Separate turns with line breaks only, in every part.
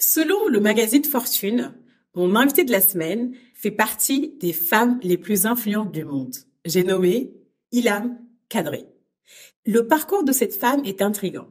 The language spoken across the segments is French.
Selon le magazine Fortune, mon invité de la semaine fait partie des femmes les plus influentes du monde. J'ai nommé Ilham Kadri. Le parcours de cette femme est intrigant.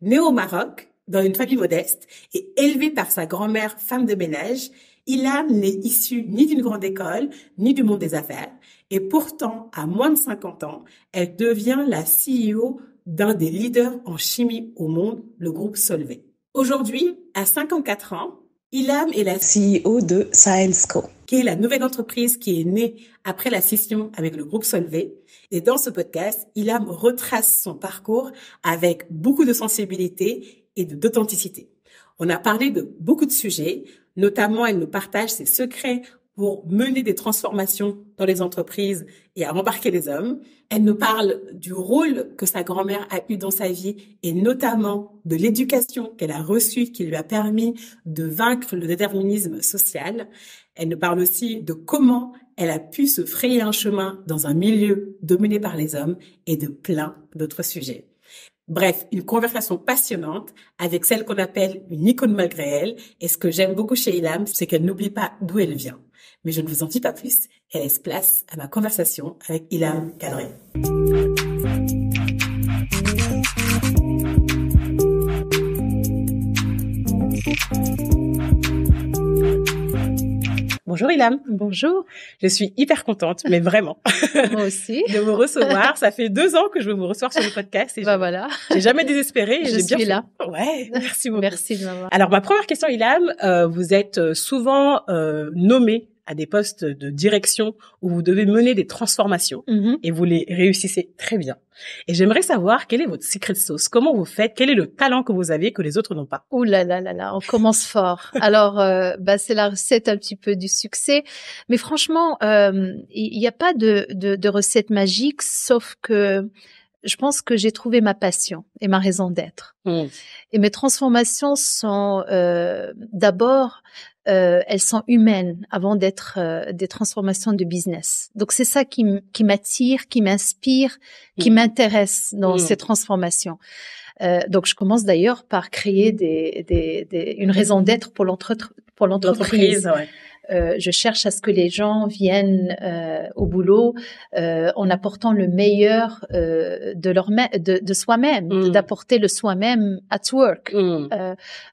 Née au Maroc, dans une famille modeste et élevée par sa grand-mère femme de ménage, Ilham n'est issue ni d'une grande école, ni du monde des affaires. Et pourtant, à moins de 50 ans, elle devient la CEO d'un des leaders en chimie au monde, le groupe Solvay. Aujourd'hui, à 54 ans, Ilham est la CEO de ScienceCo, qui est la nouvelle entreprise qui est née après la scission avec le groupe Solvay. Et dans ce podcast, Ilham retrace son parcours avec beaucoup de sensibilité et d'authenticité. On a parlé de beaucoup de sujets, notamment elle nous partage ses secrets pour mener des transformations dans les entreprises et à embarquer les hommes. Elle nous parle du rôle que sa grand-mère a eu dans sa vie et notamment de l'éducation qu'elle a reçue qui lui a permis de vaincre le déterminisme social. Elle nous parle aussi de comment elle a pu se frayer un chemin dans un milieu dominé par les hommes et de plein d'autres sujets. Bref, une conversation passionnante avec celle qu'on appelle une icône malgré elle. Et ce que j'aime beaucoup chez Ilam, c'est qu'elle n'oublie pas d'où elle vient mais je ne vous en dis pas plus elle laisse place à ma conversation avec Ilham Kadri. Bonjour Ilham. Bonjour. Je suis hyper contente, mais vraiment. Moi aussi. de vous recevoir. Ça fait deux ans que je veux vous recevoir sur le podcast. Et bah je, voilà. J'ai jamais désespéré. je suis là. Ouais. Merci beaucoup. Merci de m'avoir. Alors ma première question Ilham, euh, vous êtes euh, souvent nommé. Euh, nommée à des postes de direction où vous devez mener des transformations mm-hmm. et vous les réussissez très bien. Et j'aimerais savoir quel est votre secret sauce, comment vous faites, quel est le talent que vous avez que les autres n'ont pas.
Ouh là là là là, on commence fort. Alors, euh, bah, c'est la recette un petit peu du succès, mais franchement, euh, il n'y a pas de recette magique, sauf que je pense que j'ai trouvé ma passion et ma raison d'être. Mmh. Et mes transformations sont euh, d'abord, euh, elles sont humaines avant d'être euh, des transformations de business. Donc c'est ça qui m'attire, qui m'inspire, qui mmh. m'intéresse dans mmh. ces transformations. Euh, donc je commence d'ailleurs par créer des, des, des, une raison d'être pour l'entreprise. Pour l'entreprise. Ouais. Euh, je cherche à ce que les gens viennent euh, au boulot euh, en apportant le meilleur de leur de, de soi-même, mm. d'apporter le soi-même at work, mm.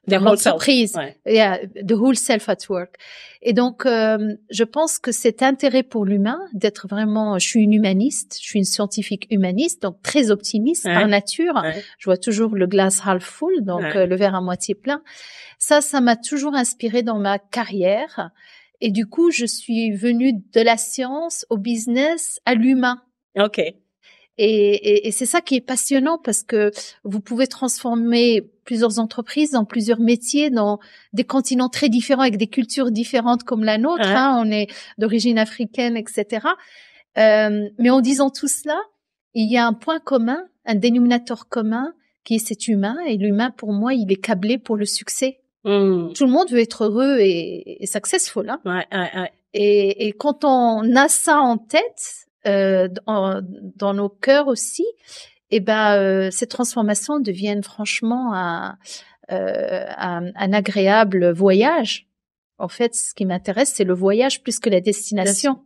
l'entreprise, yeah, the whole self at work. Et donc, euh, je pense que cet intérêt pour l'humain, d'être vraiment, je suis une humaniste, je suis une scientifique humaniste, donc très optimiste par nature. Je vois toujours le glace half full, donc euh, le verre à moitié plein. Ça, ça m'a toujours inspiré dans ma carrière. Et du coup, je suis venue de la science au business, à l'humain. OK. Et, et, et c'est ça qui est passionnant parce que vous pouvez transformer plusieurs entreprises dans plusieurs métiers, dans des continents très différents, avec des cultures différentes comme la nôtre. Hein, on est d'origine africaine, etc. Euh, mais en disant tout cela, il y a un point commun, un dénominateur commun qui est cet humain. Et l'humain, pour moi, il est câblé pour le succès. Mmh. Tout le monde veut être heureux et, successful. Hein. et, quand on a ça en tête, euh, dans, nos cœurs aussi, et eh ben euh, ces transformations deviennent franchement euh, un, agréable voyage. En fait, ce qui m'intéresse, c'est le voyage plus que la destination.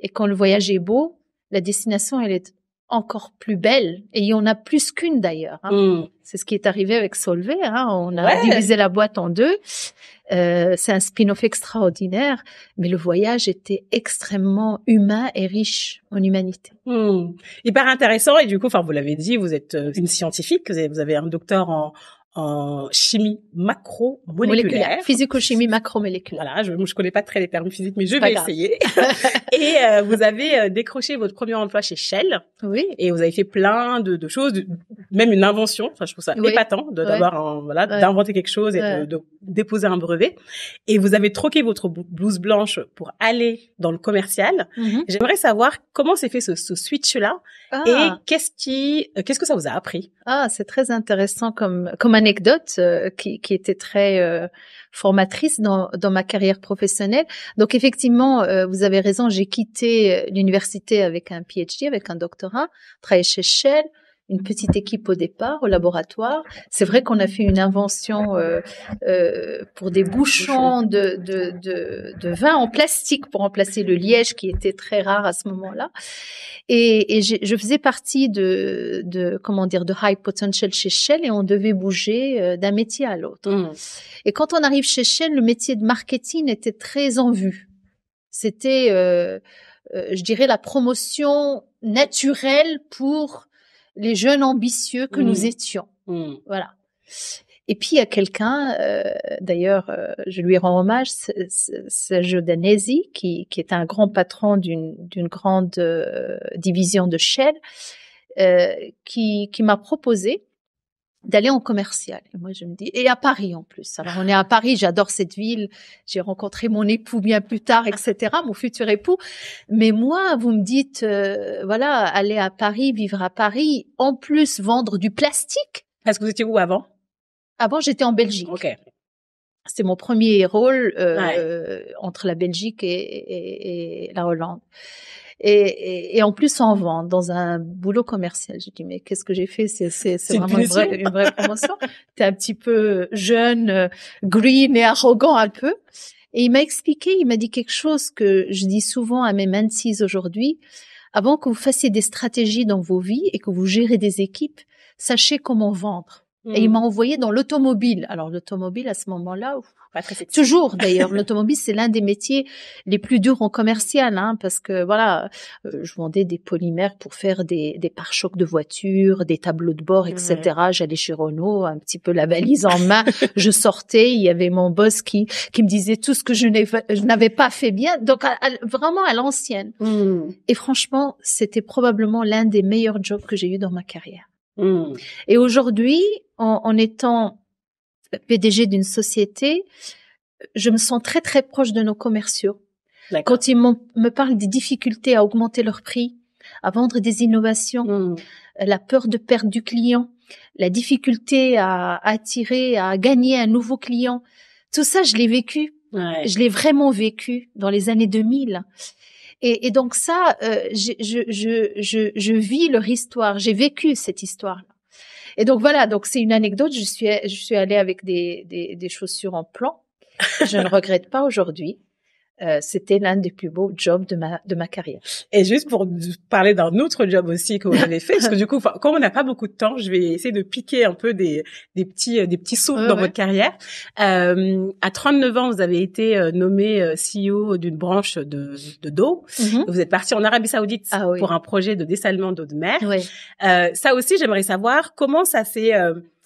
Et quand le voyage est beau, la destination, elle est encore plus belle. Et il y en a plus qu'une d'ailleurs. Hein. Mm. C'est ce qui est arrivé avec Solvay. Hein. On a divisé la boîte en deux. Euh, c'est un spin-off extraordinaire, mais le voyage était extrêmement humain et riche en humanité. Mm.
Hyper intéressant. Et du coup, enfin, vous l'avez dit, vous êtes euh, une scientifique, vous avez un docteur en, en chimie macromoléculaire. Physico-chimie macromoléculaire. Voilà, je ne connais pas très les termes physiques, mais je vais essayer. et euh, vous avez euh, décroché votre premier emploi chez Shell. Oui. Et vous avez fait plein de, choses, même une invention. Enfin, je trouve ça épatant d'avoir voilà, d'inventer quelque chose et de, déposer un brevet. Et vous avez troqué votre blouse blanche pour aller dans le commercial. Mhm. J'aimerais savoir comment s'est fait ce, switch-là ah. et qu'est-ce qui, euh, qu'est-ce que ça vous a appris
Ah, c'est très intéressant comme comme anecdote euh, qui, était très euh, formatrice dans, ma carrière professionnelle. Donc effectivement, euh, vous avez raison, j'ai quitté l'université avec un PhD, avec un doctorat, travaillé chez Shell, une petite équipe au départ, au laboratoire. C'est vrai qu'on a fait une invention euh, euh, pour des bouchons de, de, vin en plastique pour remplacer le liège qui était très rare à ce moment-là. Et, je faisais partie de, de, comment dire, de High Potential chez Shell et on devait bouger euh, d'un métier à l'autre. Mmh. Et quand on arrive chez Shell, le métier de marketing était très en vue. C'était, je dirais, la promotion naturelle pour les jeunes ambitieux que nous mmh. étions. Mmh. Voilà. Et puis il y a quelqu'un, euh, d'ailleurs, euh, je lui rends hommage, Sergio Danesi, qui, est un grand patron d'une grande euh, division de Shell, qui m'a proposé d'aller en commercial. Et moi, je me dis, et à Paris en plus. Alors, on est à Paris, j'adore cette ville. J'ai rencontré mon époux bien plus tard, etc., mon futur époux. Mais moi, vous me dites, euh, voilà, aller à Paris, vivre à Paris, en plus vendre du plastique. Parce que vous étiez où avant Avant, j'étais en Belgique. C'est mon premier rôle euh, euh, entre la Belgique et, et la Hollande et, en plus en vente dans un boulot commercial. J'ai dit mais qu'est-ce que j'ai fait C'est c'est c'est vraiment une, vraie, une vraie promotion. T'es un petit peu euh, jeune, euh, green et arrogant un peu. Et il m'a expliqué, il m'a dit quelque chose que je dis souvent à mes 26 aujourd'hui. Avant que vous fassiez des stratégies dans vos vies et que vous gérez des équipes, sachez comment vendre. Et il m'a mm. envoyé dans l'automobile. Alors l'automobile à ce moment-là, toujours d'ailleurs, l'automobile c'est l'un des métiers les plus durs en commercial, hein, parce que voilà, euh, je vendais des polymères pour faire des, des pare-chocs de voitures, des tableaux de bord, etc. J'allais chez Renault, un petit peu la valise en main, je sortais, il y avait mon boss qui qui me disait tout ce que je n'avais pas fait bien, donc vraiment à l'ancienne. Mm. Et franchement, c'était probablement l'un des meilleurs jobs que j'ai eu dans ma carrière. Mm. Et aujourd'hui, en, étant PDG d'une société, je me sens très très proche de nos commerciaux. Quand ils me parlent des difficultés à augmenter leur prix, à vendre des innovations, hmm. la peur de perdre du client, la difficulté à, attirer, à gagner un nouveau client, tout ça, je l'ai vécu. Je l'ai vraiment vécu dans les années 2000. Et, donc ça, euh, je, je, je vis leur histoire, j'ai vécu cette histoire-là. Et donc voilà, donc c'est une anecdote. Je suis, je suis allée avec des, des, des chaussures en plan. Je ne regrette pas aujourd'hui. Euh, c'était l'un des plus beaux jobs de ma de ma
carrière. Et juste pour parler d'un autre job aussi que vous avez fait, parce que du coup, comme on n'a pas beaucoup de temps, je vais essayer de piquer un peu des des petits euh, des petits sauts dans votre carrière. Euh, à 39 ans, vous avez été euh, nommé CEO d'une branche de de d'eau. Mhm. Vous êtes parti en Arabie Saoudite ah pour un projet de dessalement d'eau de mer. Euh, ça aussi, j'aimerais savoir comment ça s'est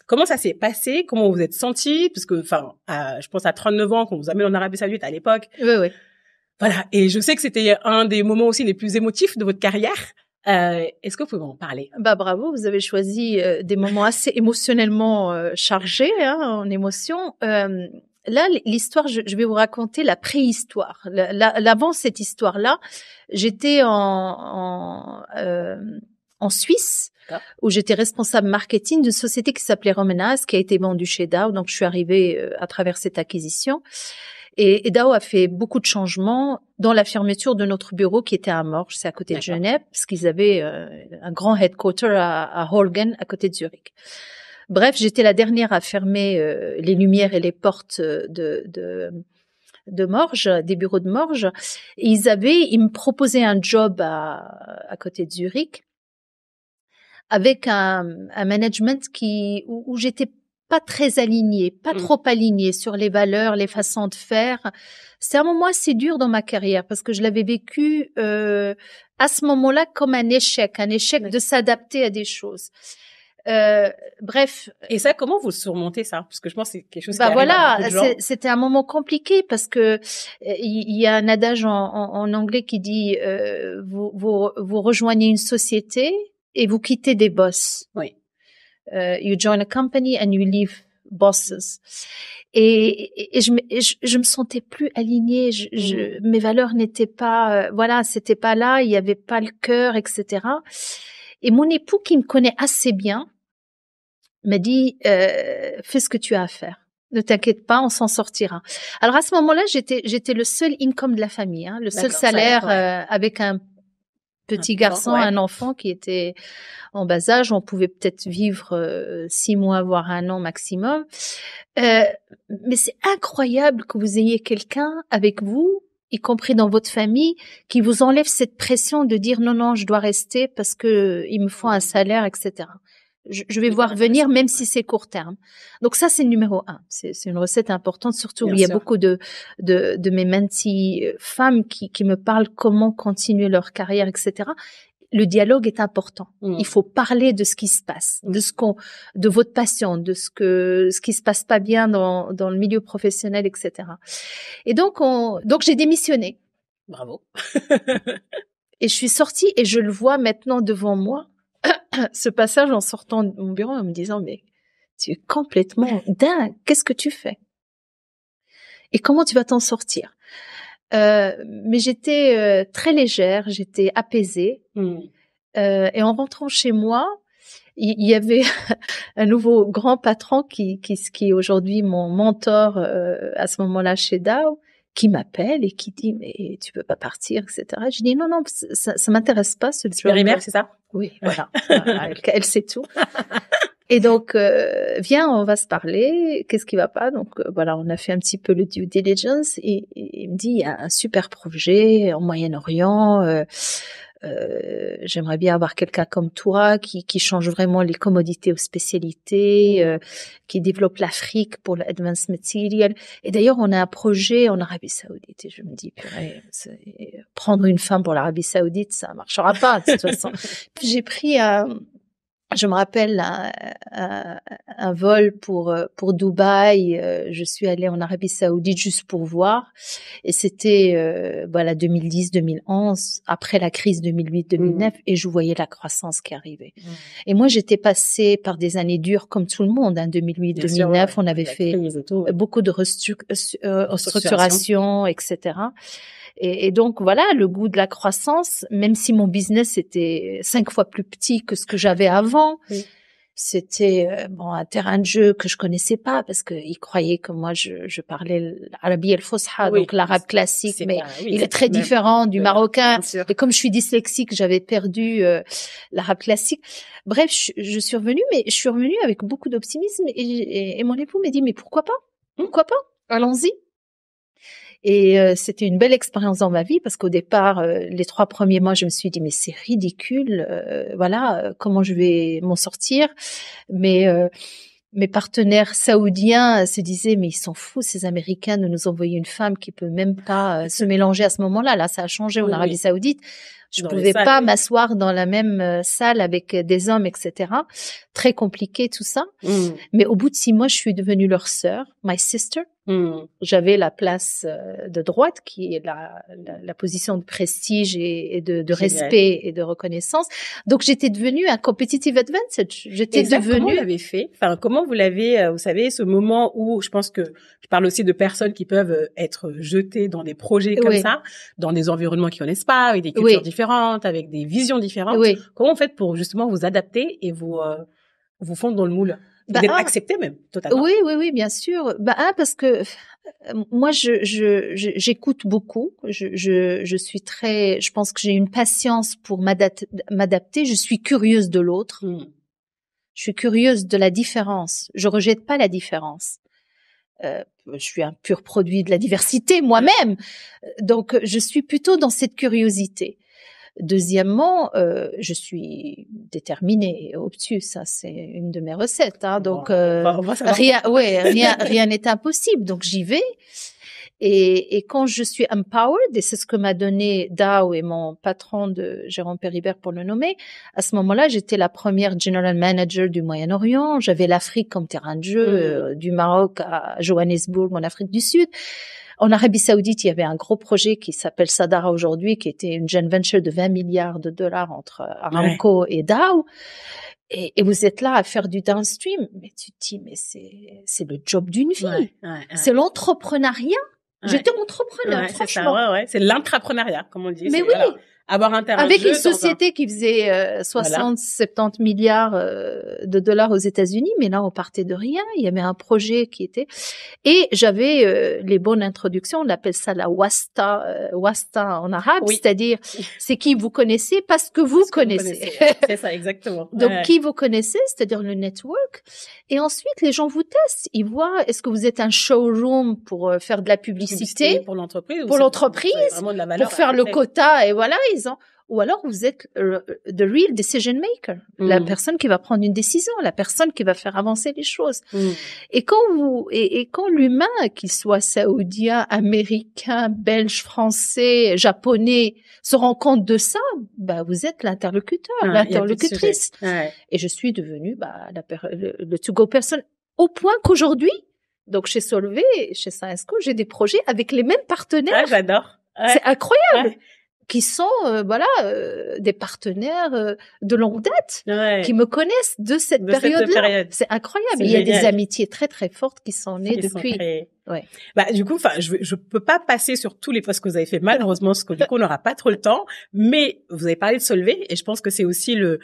Comment ça s'est passé Comment vous êtes senti Parce que, enfin, je pense à 39 ans qu'on vous amène en Arabie Saoudite à l'époque. Oui, oui. Voilà. Et je sais que c'était un des moments aussi les plus émotifs de votre carrière. Euh, Est-ce que vous pouvez en parler Bah bravo, vous avez choisi
euh, des moments assez émotionnellement euh, chargés hein, en émotion. Euh, là, l'histoire, je, vais vous raconter la préhistoire. L'avant cette histoire-là, j'étais en, en, en Suisse où j'étais responsable marketing d'une société qui s'appelait Romenas, qui a été vendue chez Dow. Donc, je suis arrivée euh, à travers cette acquisition. Et, et a fait beaucoup de changements dans la fermeture de notre bureau qui était à Morges, c'est à côté de Genève, parce qu'ils avaient euh, un grand headquarter à, à Holgen, à côté de Zurich. Bref, j'étais la dernière à fermer euh, les lumières et les portes de, de, Morges, des bureaux de Morges. ils avaient, ils me proposaient un job à, à côté de Zurich avec un, un management qui où, j'étais pas très alignée, pas mm. trop alignée sur les valeurs, les façons de faire. C'est un moment assez dur dans ma carrière parce que je l'avais vécu euh, à ce moment-là comme un échec, un échec de s'adapter à des choses.
Euh, bref. Et ça, comment vous surmontez ça Parce que je pense que c'est quelque chose. Bah voilà, c'était
un moment compliqué parce que euh, il y, a un adage en, en, anglais qui dit euh, vous, vous, vous rejoignez une société, et vous quittez des bosses. Oui. Euh, you join a company and you leave bosses. Et, je, je, me sentais plus alignée. Je, mm. mes valeurs n'étaient pas, euh, voilà, c'était pas là. Il y avait pas le cœur, etc. Et mon époux, qui me connaît assez bien, m'a dit euh, fais ce que tu as à faire. Ne t'inquiète pas, on s'en sortira. Alors à ce moment-là, j'étais j'étais le seul income de la famille, hein, le seul salaire avec un
petit garçon, un
enfant qui était en bas âge. On pouvait peut-être vivre euh, six mois, voire un an maximum. Euh, mais c'est incroyable que vous ayez quelqu'un avec vous, y compris dans votre famille, qui vous enlève cette pression de dire non, non, je dois rester parce que il me faut un salaire, etc je, vais voir venir, même si c'est court terme. Donc ça, c'est numéro un. C'est une recette importante, surtout où il y a beaucoup de, de, mes mentis euh, femmes qui, me parlent comment continuer leur carrière, etc le dialogue est important. Hmm. Il faut parler de ce qui se passe, de hmm. ce qu'on, de votre passion, de ce que, ce qui se passe pas bien dans, dans le milieu professionnel, etc. Et donc, on, donc j'ai démissionné.
Bravo.
et je suis sortie et je le vois maintenant devant moi. ce passage en sortant de mon bureau en me disant mais tu es complètement dingue, qu'est-ce que tu fais Et comment tu vas t'en sortir euh, Mais j'étais euh, très légère, j'étais apaisée. Hmm. Euh, et en rentrant chez moi, il y, avait un nouveau grand patron qui, qui, qui est aujourd'hui mon mentor à ce moment-là chez Dow, qui m'appelle et qui dit mais tu peux pas partir, etc. Je dis non non, ça, ça m'intéresse pas ce Périmère, c'est ça
Oui, voilà. Ah,
elle, sait tout. Et donc euh, viens, on va se parler. Qu'est-ce qui va pas Donc euh, voilà, on a fait un petit peu le due diligence et, il me dit il y a un super projet en Moyen-Orient. Euh, euh, j'aimerais bien avoir quelqu'un comme toi qui, qui, change vraiment les commodités aux spécialités, mm. euh, qui développe l'Afrique pour l'advanced material. Et d'ailleurs, on a un projet en Arabie Saoudite. Et je me dis, euh, prendre une femme pour l'Arabie Saoudite, ça marchera pas de toute façon. J'ai pris un, je me rappelle un, vol pour euh, pour Dubaï. Euh, je suis allée en Arabie Saoudite juste pour voir, et c'était euh, voilà 2010-2011 après la crise 2008-2009, mmh. et je voyais la croissance qui arrivait. Mmh. Et moi, j'étais passée par des années dures comme tout le monde. Hein, 2008-2009, on avait fait beaucoup de restructurations, etc. Et, donc voilà, le goût de la croissance, même si mon business était cinq fois plus petit que ce que j'avais avant. c'était euh, bon un terrain de jeu que je connaissais pas parce qu'ils croyaient croyait que moi je, je parlais l'arabe el fosha donc l'arabe classique mais il est, très différent du euh, marocain et comme je suis dyslexique j'avais perdu euh, l'arabe classique bref je, suis revenue mais je suis revenue avec beaucoup d'optimisme et, et, mon époux m'a dit mais pourquoi pas hum. pourquoi pas allons-y et euh, c'était une belle expérience dans ma vie parce qu'au départ, euh, les trois premiers mois, je me suis dit mais c'est ridicule, euh, voilà, comment je vais m'en sortir Mais mes partenaires saoudiens se disaient mais ils s'en foutent ces Américains de nous envoyer une femme qui peut même pas se mélanger à ce moment-là. Là, ça a changé en Arabie Saoudite. Je ne pouvais pas m'asseoir dans la même salle avec des hommes, etc. Très compliqué tout ça. Mmh. Mais au bout de six mois, je suis devenue leur sœur, my sister. Mmh. J'avais la place euh, de droite, qui est la, la, la position de prestige et,
de, de respect
et de reconnaissance. Donc j'étais devenue un competitive advantage. J'étais devenue. Comment vous l'avez
fait Enfin, comment vous l'avez euh, Vous savez, ce moment où je pense que je parle aussi de personnes qui peuvent euh, être jetées dans des projets comme ça, dans des environnements qui connaissent pas, avec des cultures différentes, avec des visions différentes. Oui. Comment vous faites pour justement vous adapter et vous vous fondre dans le moule vous bah, d'être accepté même totalement. Oui, oui,
oui, bien sûr. Bah parce que moi, je, je, j'écoute beaucoup. Je, je, je suis très. Je pense que j'ai une patience pour m'adapter. Je suis curieuse de l'autre. Hmm. Je suis curieuse de la différence. Je rejette pas la différence. Euh, je suis un pur produit de la diversité moi-même. Donc, je suis plutôt dans cette curiosité. Deuxièmement, euh, je suis déterminée et obtuse, ça c'est une de mes recettes. donc rien, rien, n'est impossible. Donc j'y vais. Et, quand je suis empowered, et c'est ce que m'a donné Dao et mon patron de Jérôme Péribert pour le nommer, à ce moment-là, j'étais la première general manager du Moyen-Orient. J'avais l'Afrique comme terrain de jeu, hmm. euh, du Maroc à Johannesburg, en Afrique du Sud. En Arabie Saoudite, il y avait un gros projet qui s'appelle Sadara aujourd'hui, qui était une jeune venture de 20 milliards de dollars entre Aramco et Dow. Et, vous êtes là à faire du downstream. Mais tu te dis, mais c'est, le job d'une vie. c'est l'entrepreneuriat.
J'étais entrepreneur, franchement. C'est l'entrepreneuriat, comme on dit. Mais oui avoir un Avec une société
qui faisait 60, euh, 70 milliards euh, de dollars aux États-Unis, mais là on partait de rien. Il y avait un projet qui était et j'avais euh, les bonnes introductions. On appelle ça la wasta, wasta en arabe, c'est-à-dire c'est qui vous connaissez parce que vous connaissez.
c'est ça exactement. Donc qui vous
connaissez, c'est-à-dire le network. Et ensuite les gens vous testent, ils voient est-ce que vous êtes un showroom pour faire de la publicité, pour l'entreprise, pour l'entreprise, pour, faire le quota et voilà ou alors vous êtes euh, euh, the real decision maker, la mm. personne qui va prendre une décision, la personne qui va faire avancer les choses. Mm. Et quand vous et, quand l'humain, qu'il soit saoudien, américain, belge, français, japonais, se rend compte de ça, bah vous êtes l'interlocuteur, l'interlocutrice. Et je suis devenue bah, le, to go person au point qu'aujourd'hui, donc chez Solvay, chez sasco j'ai des projets avec les mêmes partenaires. Ah, j'adore. C'est incroyable qui sont euh, voilà euh, des partenaires euh, de longue date qui me connaissent de cette période-là. C'est incroyable. Il y a des amitiés très très fortes qui sont nées depuis.
ouais. Bah du coup, enfin, je je peux pas passer sur tous les postes que vous avez fait malheureusement, parce que du coup on n'aura pas trop le temps. Mais vous avez parlé de lever et je pense que c'est aussi le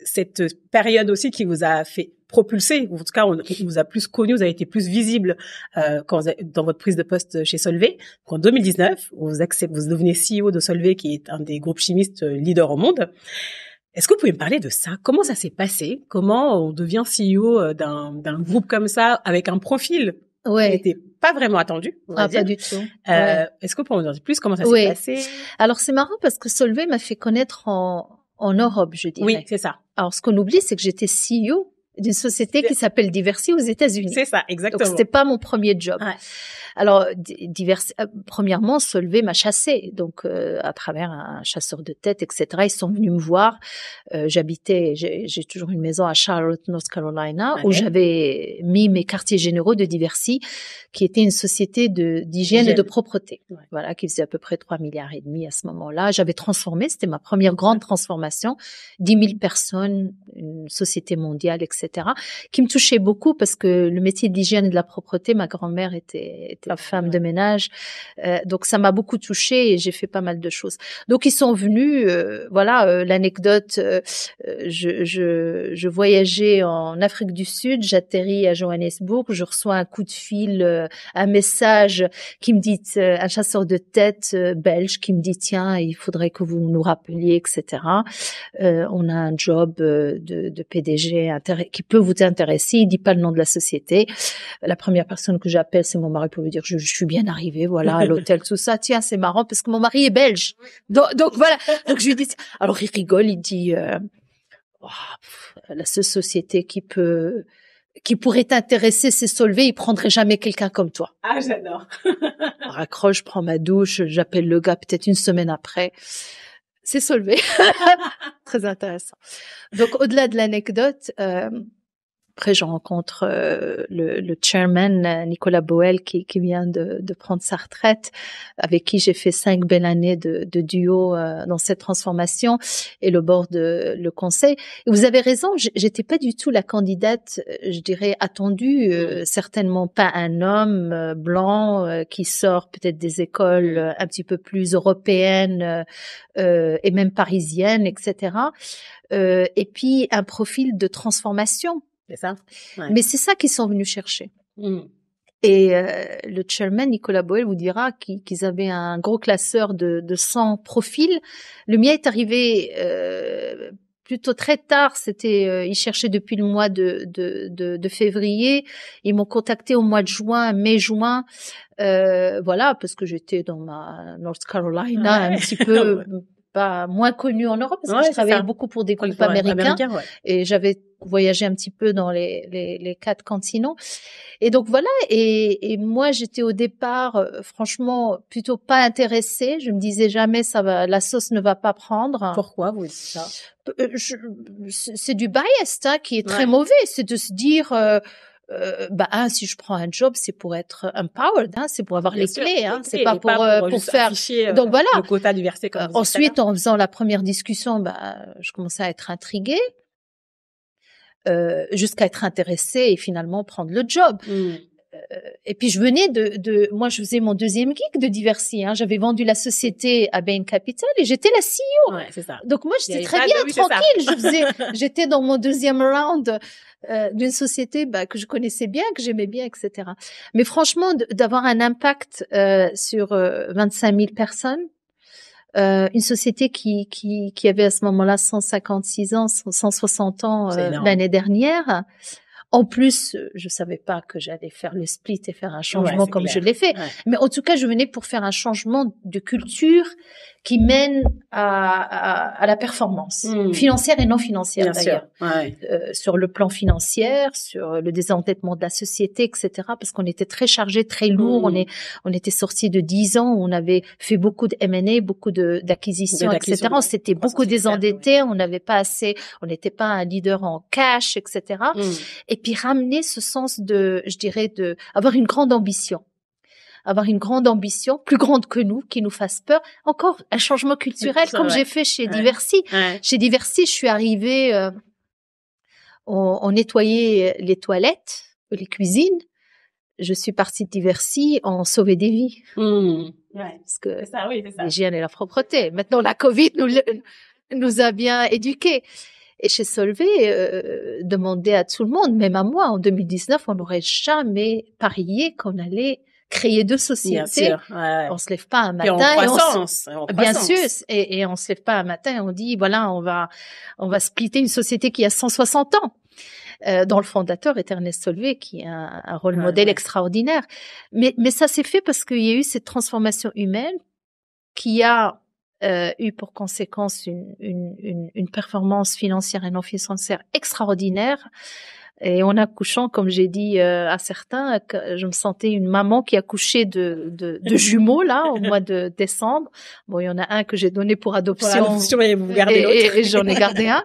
cette période aussi qui vous a fait propulsé, ou en tout cas, on, vous a plus connu, vous avez été plus visible euh, quand dans votre prise de poste chez Solvay. En 2019, vous, vous devenez CEO de Solvay, qui est un des groupes chimistes euh, leaders au monde. Est-ce que vous pouvez me parler de ça Comment ça s'est passé Comment on devient CEO euh, d'un groupe comme ça, avec un profil qui n'était pas vraiment attendu. Ah, pas du tout. Est-ce que vous pouvez en dire plus comment ça s'est passé
Alors c'est marrant parce que Solvay m'a fait connaître en, en Europe, je dirais. Oui, c'est ça. Alors ce qu'on oublie, c'est que j'étais CEO d'une société qui s'appelle Diversi aux États-Unis. C'est ça, exactement. Donc c'était pas mon premier job. Alors diversi, euh, premièrement, lever m'a chassé donc euh, à travers un chasseur de tête, etc. Ils sont venus me voir. Euh, j'habitais, j'ai toujours une maison à Charlotte, North Carolina, où j'avais mis mes quartiers généraux de Diversi, qui était une société de d'hygiène et de propreté. Voilà, qui faisait à peu près 3 milliards et demi à ce moment-là. J'avais transformé, c'était ma première grande transformation, 10 000 personnes, une société mondiale, etc qui me touchait beaucoup parce que le métier d'hygiène et de la propreté, ma grand-mère était, était la femme de ménage, euh, donc ça m'a beaucoup touchée et j'ai fait pas mal de choses. Donc ils sont venus, euh, voilà euh, l'anecdote, je, je, je, voyageais en Afrique du Sud, j'atterris à Johannesburg, je reçois un coup de fil, un message qui me dit, un chasseur de tête belge qui me dit, tiens, il faudrait que vous nous rappeliez, etc. on a un job de, de PDG qui peut vous intéresser. Il dit pas le nom de la société. La première personne que j'appelle, c'est mon mari pour lui dire je, suis bien arrivée, voilà, à l'hôtel, tout ça. Tiens, c'est marrant parce que mon mari est belge. Donc, voilà. Donc je lui dis. Alors il rigole, il dit euh, oh, la seule société qui peut qui pourrait t'intéresser, c'est Solvay, il prendrait jamais quelqu'un comme toi.
Ah, j'adore.
Raccroche, je prends ma douche, j'appelle le gars peut-être une semaine après c'est solvé. Très intéressant. Donc, au-delà de l'anecdote, euh, après, je rencontre euh, le, le, chairman euh, Nicolas Boel qui, qui vient de, de, prendre sa retraite, avec qui j'ai fait cinq belles années de, de duo euh, dans cette transformation et le bord de le conseil. vous avez raison, j'étais pas du tout la candidate, je dirais attendue, certainement pas un homme blanc qui sort peut-être des écoles un petit peu plus européennes et même parisiennes, etc. et puis un profil de transformation
mais c'est
ça qu'ils sont venus chercher. Mm. Et euh, le chairman Nicolas Boel vous dira qu'ils avaient un gros classeur de, 100 profils. Le mien est arrivé euh, plutôt très tard. C'était euh, ils cherchaient depuis le mois de, février. Ils m'ont contacté au mois de juin, mai-juin. voilà, parce que j'étais dans ma North Carolina un petit peu moins connu en Europe parce que je travaillais beaucoup pour des groupes américains, et j'avais voyagé un petit peu dans les, les, les quatre continents. Et donc voilà, et, et moi j'étais au départ euh, franchement plutôt pas intéressée. Je me disais jamais ça va, la sauce ne va pas prendre. Pourquoi vous dites ça euh, C'est du bias hein, qui est très mauvais, c'est de se dire. Euh, ben, si je prends un job c'est pour être empowered hein, c'est pour avoir les clés hein, c'est pas euh, pour pour, faire euh, donc voilà le quota comme ensuite en faisant la première discussion bah je commençais à être intriguée euh, jusqu'à être intéressée et finalement prendre le job mmh. et puis je venais de, de, moi je faisais mon deuxième geek de Diversi. Hein. J'avais vendu la société à Bain Capital et j'étais la CEO.
Ouais, ça. Donc moi j'étais très bien, tranquille. je faisais,
j'étais dans mon deuxième round euh, d'une société bah, que je connaissais bien, que j'aimais bien, etc. Mais franchement, d'avoir un impact euh, sur euh, 25 000 personnes, euh, une société qui, qui, avait à ce moment-là 156 ans, 160 ans l'année dernière. En plus, je savais pas que j'allais faire le split et faire un changement comme je l'ai fait. Mais en tout cas, je venais pour faire un changement de culture qui mène à, à, la performance hmm. financière et non financière d'ailleurs, euh, sur le plan financier, sur le désendettement de la société, etc. Parce qu'on était très chargé, très lourd. Hmm. On est, on était sorti de 10 ans, on avait fait beaucoup de M&A, beaucoup d'acquisitions, etc. On s'était beaucoup désendetté, on n'avait pas assez, on n'était pas un leader en cash, etc. Hmm. Et puis ramener ce sens de, je dirais, de avoir une grande ambition avoir une grande ambition, plus grande que nous, qui nous fasse peur. Encore un changement culturel, comme j'ai fait chez Diversi. Chez Diversi, je suis arrivée, euh, en on, les toilettes, les cuisines. Je suis partie de Diversi en sauver des vies. Mmh. Parce que l'hygiène et la propreté. Maintenant, la Covid nous, nous a bien éduqués. Et chez Solvay, euh, demander à tout le monde, même à moi, en 2019, on n'aurait jamais parié qu'on allait créer deux sociétés. On se lève pas un matin. Et on bien sûr. Et, on se lève pas un matin. on dit voilà, on va on va splitter une société qui a 160 ans. Euh, dont le fondateur est Ernest Solvay, qui a un, rôle modèle extraordinaire. Mais, mais ça s'est fait parce qu'il y a eu cette transformation humaine qui a euh, eu pour conséquence une, une, performance financière et non financière extraordinaire, et en accouchant, comme j'ai dit euh, à certains, que je me sentais une maman qui accouchait de, de, de jumeaux là au mois de décembre. Bon, il y en a un que j'ai donné pour adoption. Pour et vous gardez l'autre. Et, j'en ai gardé un.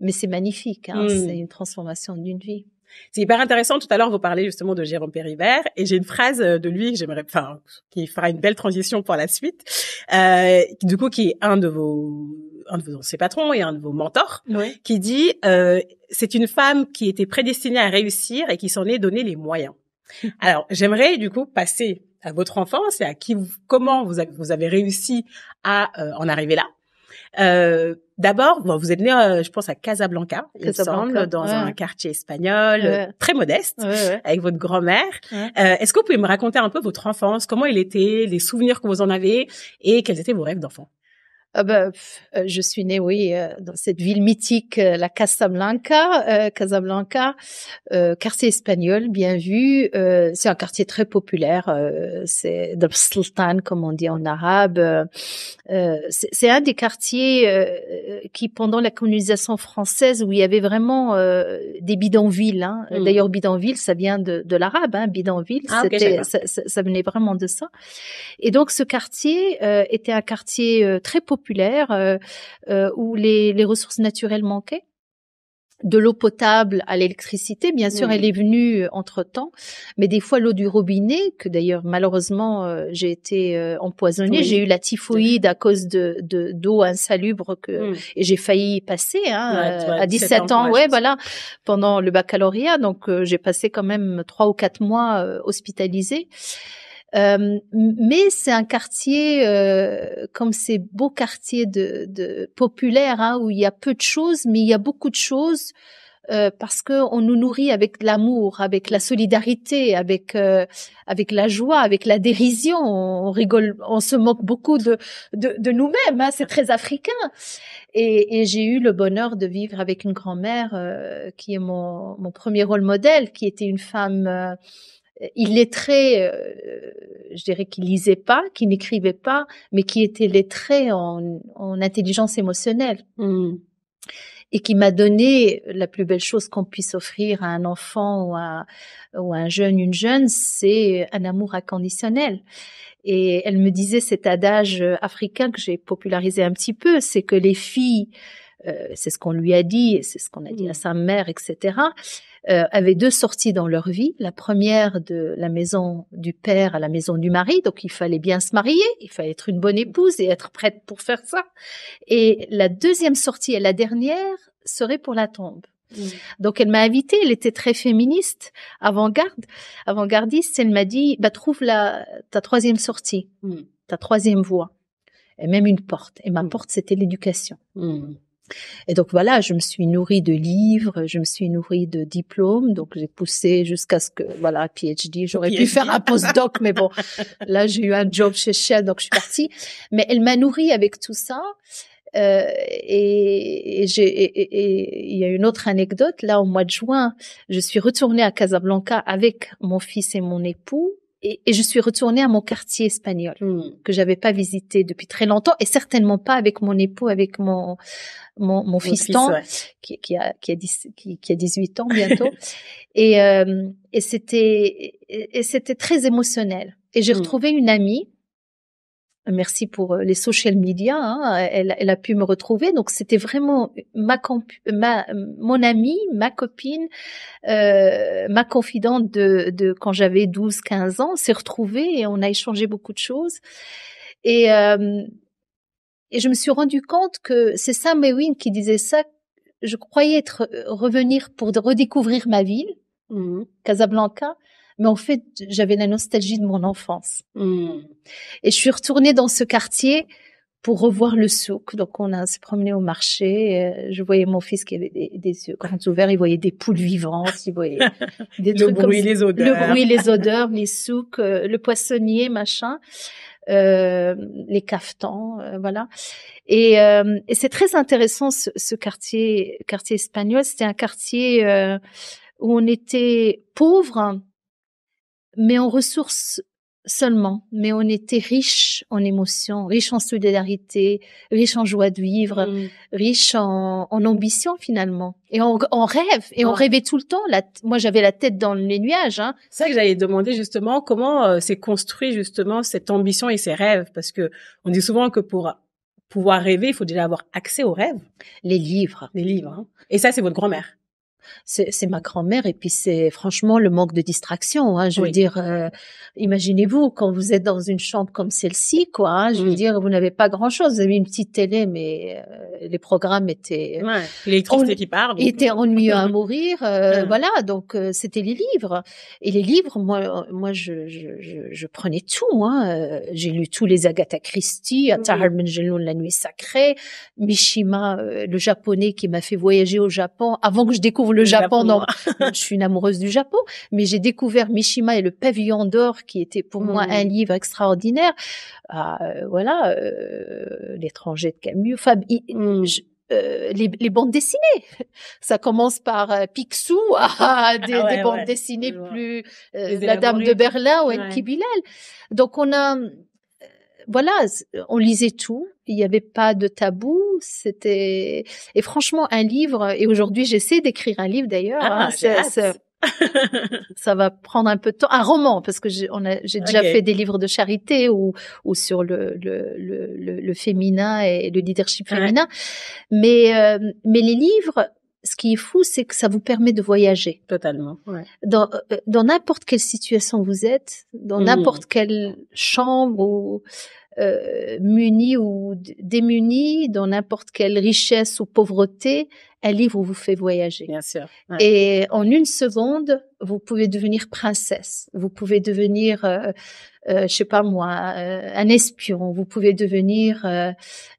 Mais c'est magnifique, hein, hmm. c'est une transformation d'une
vie. C'est hyper intéressant. Tout à l'heure, vous parlez justement de Jérôme Péribert et j'ai une phrase euh, de lui que j'aimerais, enfin, qui fera une belle transition pour la suite. Euh, du coup, qui est un de vos un de vos anciens patrons et un de vos mentors, qui dit euh, c'est une femme qui était prédestinée à réussir et qui s'en est donné les moyens. Alors, j'aimerais du coup passer à votre enfance et à qui vous, comment vous avez, vous avez réussi à euh, en arriver là. Euh, d'abord, vous êtes né, euh, je pense, à Casablanca, il semble, dans un quartier espagnol très modeste, avec votre grand-mère. Est-ce que vous pouvez me raconter un peu votre enfance, comment il était, les souvenirs que vous en avez et quels étaient vos rêves d'enfant ah ben,
euh, je suis née, oui, euh, dans cette ville mythique, euh, la Casablanca, euh, Casablanca, quartier espagnol, bien vu. c'est un quartier très populaire. c'est le Sultan, comme on dit en arabe. c'est un des quartiers qui, pendant la colonisation française, où il y avait vraiment des bidonvilles. Hein. Mmh. D'ailleurs, bidonville, ça vient de, de l'arabe. Hein, bidonville, ah, ça, ça, venait vraiment de ça. Et donc, ce quartier était un quartier très populaire euh, euh, où les, ressources naturelles manquaient de l'eau potable à l'électricité. Bien sûr, elle est venue euh, entre-temps, mais des fois l'eau du robinet, que d'ailleurs malheureusement j'ai été empoisonnée, j'ai eu la typhoïde à cause de d'eau insalubre que mmh. et j'ai failli passer hein, à 17 ans, ouais voilà, pendant le baccalauréat. Donc j'ai passé quand même trois ou quatre mois hospitalisée. Euh, mais c'est un quartier, euh, comme ces beaux quartiers de, de populaires, hein, où il y a peu de choses, mais il y a beaucoup de choses. Euh, parce que on nous nourrit avec l'amour, avec la solidarité, avec euh, avec la joie, avec la dérision. On rigole, on se moque beaucoup de de, de nous-mêmes. Hein, c'est très africain. Et, et j'ai eu le bonheur de vivre avec une grand-mère euh, qui est mon mon premier rôle modèle, qui était une femme euh, il lettré, euh, je dirais qu'il lisait pas, qu'il n'écrivait pas, mais qui était lettré en, intelligence émotionnelle. Mm. Et qui m'a donné la plus belle chose qu'on puisse offrir à un enfant ou à, un jeune, une jeune, c'est un amour inconditionnel. Et elle me disait cet adage africain que j'ai popularisé un petit peu, c'est que les filles, euh, c'est ce qu'on lui a dit, c'est ce qu'on a dit à mm. sa mère, etc avait euh, avaient deux sorties dans leur vie. La première de la maison du père à la maison du mari, donc il fallait bien se marier, il fallait être une bonne épouse et être prête pour faire ça. Et la deuxième sortie et la dernière serait pour la tombe. Mmh. Donc elle m'a invitée, elle était très féministe, avant-garde, avant-gardiste. Elle m'a dit, bah trouve la ta troisième sortie, mmh. ta troisième voie, et même une porte. Et ma mmh. porte, c'était l'éducation. Et donc voilà, je me suis nourrie de livres, je me suis nourrie de diplômes, donc j'ai poussé jusqu'à ce que voilà PhD. J'aurais pu faire un postdoc, mais bon, là j'ai eu un job chez Shell, donc je suis partie. Mais elle m'a nourrie avec tout ça. Euh, et, j'ai, et il y a une autre anecdote. Là, au mois de juin, je suis retournée à Casablanca avec mon fils et mon époux et, je suis retournée à mon quartier espagnol hmm. que j'avais pas visité depuis très longtemps et certainement pas avec mon époux, avec mon mon, fils, qui, qui, a qui a, qui, qui, a 18 ans bientôt et euh, et c'était et, c'était très émotionnel et j'ai hmm. retrouvé une amie Merci pour euh, les social media. Hein, elle, a pu me retrouver. Donc c'était vraiment ma, mon amie, ma copine, euh, ma confidente de, quand j'avais 12, 15 ans. s'est retrouvée et on a échangé beaucoup de choses. Et, euh, et je me suis rendu compte que c'est Sam Ewing qui disait ça. Je croyais être revenir pour redécouvrir ma ville, mmh Casablanca mais en fait, j'avais la nostalgie de mon enfance. Hmm. Et je suis retournée dans ce quartier pour revoir le souk. Donc, on a se promené au marché. Euh, je voyais mon fils qui avait des, yeux grands ouverts. Il voyait des poules vivantes. Il voyait des le bruit, les odeurs. Le bruit, les odeurs, les souks, euh, le poissonnier, machin. Euh, les cafetans, euh, voilà. Et, et c'est très intéressant ce, ce, quartier, quartier espagnol. C'était un quartier où on était pauvre, mais en ressources seulement, mais on était riche en émotions, riche en solidarité, riche en joie de vivre, mm. riche en, ambition finalement, et en, rêve, et on rêvait tout le temps.
moi, j'avais la tête dans les nuages. Hein. C'est ça que j'allais demander justement, comment euh, s'est construit justement cette ambition et ces rêves, parce que on dit souvent que pour pouvoir rêver, il faut déjà avoir accès aux rêves. Les livres. Les livres. Hein. Et ça, c'est votre grand-mère c'est ma
grand-mère et puis c'est franchement le manque de distraction. Hein. je veux dire, euh, imaginez-vous quand vous êtes dans une chambre comme celle-ci, quoi. Hein. je veux dire, vous n'avez pas grand-chose. Vous avez une petite télé, mais euh, les programmes étaient les euh,
l'électricité qui part donc...
ennuyeux à mourir. Voilà, donc c'était les livres et les livres. Moi, moi, je, prenais tout. Hein. J'ai lu tous les Agatha Christie, Atahar Menjelloun, La Nuit Sacrée, Mishima, le japonais qui m'a fait voyager au Japon avant que je découvre le, Japon. je suis une amoureuse du Japon, mais j'ai découvert Mishima et le pavillon d'or, qui était pour moi mmh. un livre extraordinaire. Ah, euh, voilà, euh, l'étranger de Camus. Mmh. Euh, les, bandes dessinées. Ça commence par Pixou, Picsou ah, ah, des, bandes dessinées plus La Dame de Berlin ou ouais. Enki Donc on a voilà, on lisait tout il n'y avait pas de tabou, c'était et franchement un livre. Et aujourd'hui, j'essaie d'écrire un livre d'ailleurs. Ah, hein, ça, ça va prendre un peu de temps. Un roman parce que j'ai déjà fait des livres de charité ou, ou sur le, le, le, le féminin et le leadership féminin. Mais euh, mais les livres, ce qui est fou, c'est que ça vous permet de voyager.
Totalement. Ouais.
Dans euh, dans n'importe quelle situation vous êtes, dans mmh. n'importe quelle chambre ou euh, muni ou démunis dans n'importe quelle richesse ou pauvreté, un livre vous fait voyager. Bien sûr. Et en une seconde, vous pouvez devenir princesse, vous pouvez devenir, euh, euh je sais pas moi, euh, un espion, vous pouvez devenir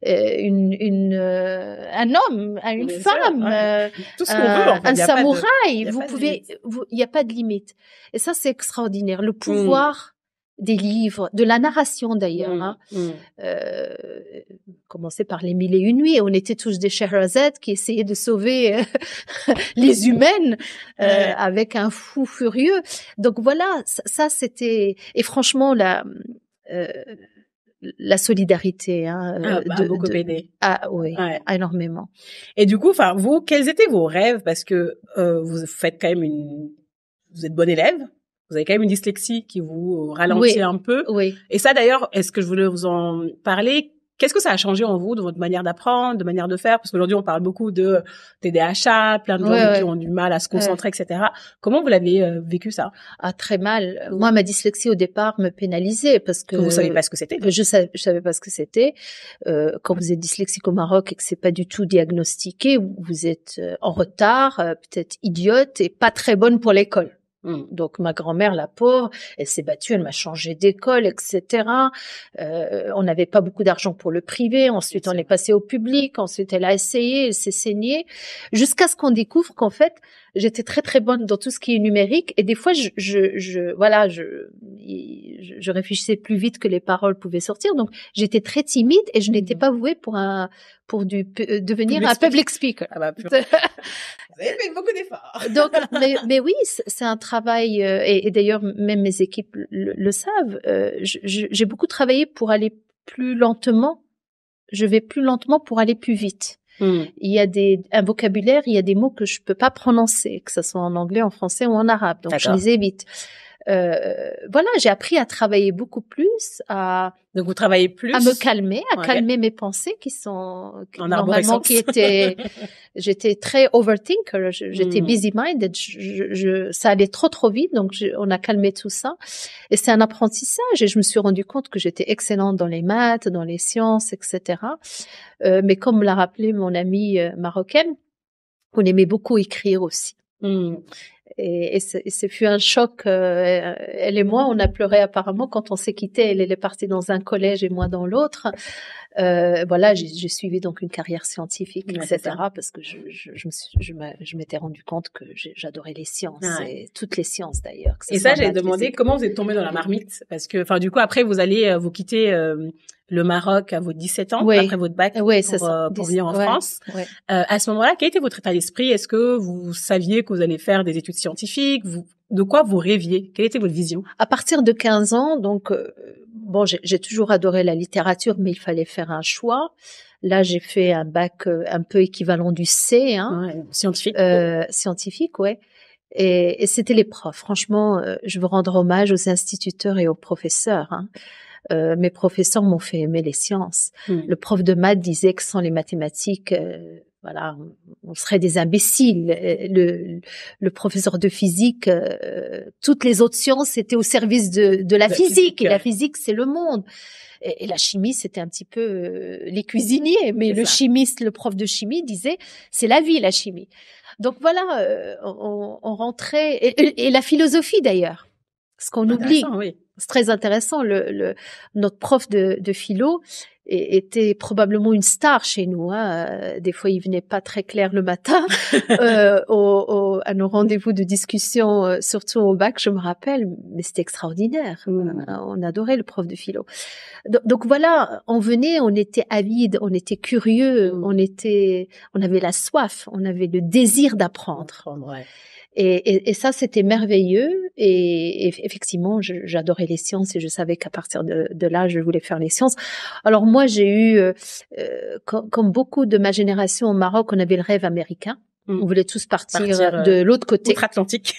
une, un homme, une femme, un samouraï. vous pouvez, il n'y a pas de limite. Et ça, c'est extraordinaire. Le mmh. pouvoir des livres, de la narration d'ailleurs. Mmh, hein. Mmh. euh, commencer par les mille et une nuits. On était tous des Scheherazade qui essayaient de sauver euh, les humaines euh, avec un fou furieux. Donc voilà, ça, c'était et franchement la euh, la solidarité hein, ah, euh, bah, de beaucoup de... Ah oui,
énormément. Et du coup, enfin vous, quels étaient vos rêves parce que vous faites quand même une vous êtes bon élève vous avez quand même une dyslexie qui vous euh, ralentit un peu. Oui. Et ça d'ailleurs, est-ce que je voulais vous en parler Qu'est-ce que ça a changé en vous, de votre manière d'apprendre, de manière de faire Parce qu'aujourd'hui, on parle beaucoup de TDAH, plein de gens qui ont du mal à se concentrer, etc. Comment vous l'avez euh, vécu ça Ah, très mal. Moi, ma dyslexie au départ me pénalisait
parce que vous saviez pas ce que c'était. Je, savais, savais pas ce que c'était. Euh, quand vous êtes dyslexique au Maroc et que c'est pas du tout diagnostiqué, vous êtes en retard, peut-être idiote et pas très bonne pour l'école. Mmh. Donc ma grand-mère, la pauvre, elle s'est battue, elle m'a changé d'école, etc. Euh, on n'avait pas beaucoup d'argent pour le privé. Ensuite, on est passé au public. Ensuite, elle a essayé, elle s'est saignée, jusqu'à ce qu'on découvre qu'en fait, j'étais très très bonne dans tout ce qui est numérique et des fois je, je, je voilà je, je réfléchissais plus vite que les paroles pouvaient sortir donc j'étais très timide et je n'étais mmh. pas vouée pour un pour du euh, devenir un public speaker. Ah bah, Vous fait beaucoup d'efforts. donc mais, oui c'est un travail euh, et, d'ailleurs même mes équipes le, savent. Euh, j'ai beaucoup travaillé pour aller plus lentement. Je vais plus lentement pour aller plus vite. Hmm. Il y a des, un vocabulaire, il y a des mots que je peux pas prononcer, que ce soit en anglais, en français ou en arabe. Donc, je les évite. Euh, voilà, j'ai appris à travailler beaucoup plus, à donc vous plus, à me calmer, à calmer mes pensées qui sont normalement qui étaient, j'étais très overthinker, j'étais hmm. busy minded, je, ça allait trop trop vite, donc on a calmé tout ça et c'est un apprentissage et je me suis rendu compte que j'étais excellente dans les maths, dans les sciences, etc. Euh, mais comme l'a rappelé mon amie euh, marocaine, on aimait beaucoup écrire aussi. Hmm. Et, et, ce fut un choc. Euh, elle et moi, on a pleuré apparemment quand on s'est quitté. Elle, est partie dans un collège et moi dans l'autre. Euh, voilà, j'ai suivi donc une carrière scientifique, etc. Parce que je, je, je m'étais rendu compte que j'adorais les sciences ah et toutes les sciences d'ailleurs. Et ça, j'ai demandé comment vous êtes tombé dans la marmite
parce que, enfin, du coup, après, vous allez euh, vous quitter. Euh, le Maroc à vos 17 ans, après votre bac, pour, venir euh, en France. Euh, à ce moment-là, quel était votre état d'esprit Est-ce que vous saviez que vous allez faire des études scientifiques De quoi vous rêviez Quelle était votre vision
À partir de 15 ans, donc, euh, bon, j'ai toujours adoré la littérature, mais il fallait faire un choix. Là, j'ai fait un bac un peu équivalent du C, hein, scientifique. Scientifique, ouais. Et, et c'était les profs. Franchement, je veux rendre hommage aux instituteurs et aux professeurs. Hein. Euh, mes professeurs m'ont fait aimer les sciences. Hmm. Le prof de maths disait que sans les mathématiques, euh, voilà, on serait des imbéciles. Euh, le, professeur de physique, toutes les autres sciences étaient au service de, la, physique. Et la hein. physique, c'est le monde. Et, la chimie, c'était un petit peu les cuisiniers. Mais le chimiste, le prof de chimie disait, c'est la vie, la chimie. Donc voilà, on, rentrait. Et, et, la philosophie d'ailleurs, ce qu'on oublie c'est très intéressant. Le, notre prof de, de philo était probablement une star chez nous. Hein. Euh, des fois, il venait pas très clair le matin euh, au, au, à nos rendez-vous de discussion, euh, surtout au bac, je me rappelle. Mais c'était extraordinaire. Mm. Euh, on adorait le prof de philo. Donc, voilà, on venait, on était avide, on était curieux, mm. on était, on avait la soif, on avait le désir d'apprendre. Et, et, ça, c'était merveilleux. Et, et effectivement, j'adorais les sciences et je savais qu'à partir de, de là, je voulais faire les sciences. Alors moi, moi, j'ai eu, euh, euh, comme, beaucoup de ma génération au Maroc, on avait le rêve américain. Mmh. On voulait tous partir, euh, de l'autre
côté. Outre-Atlantique.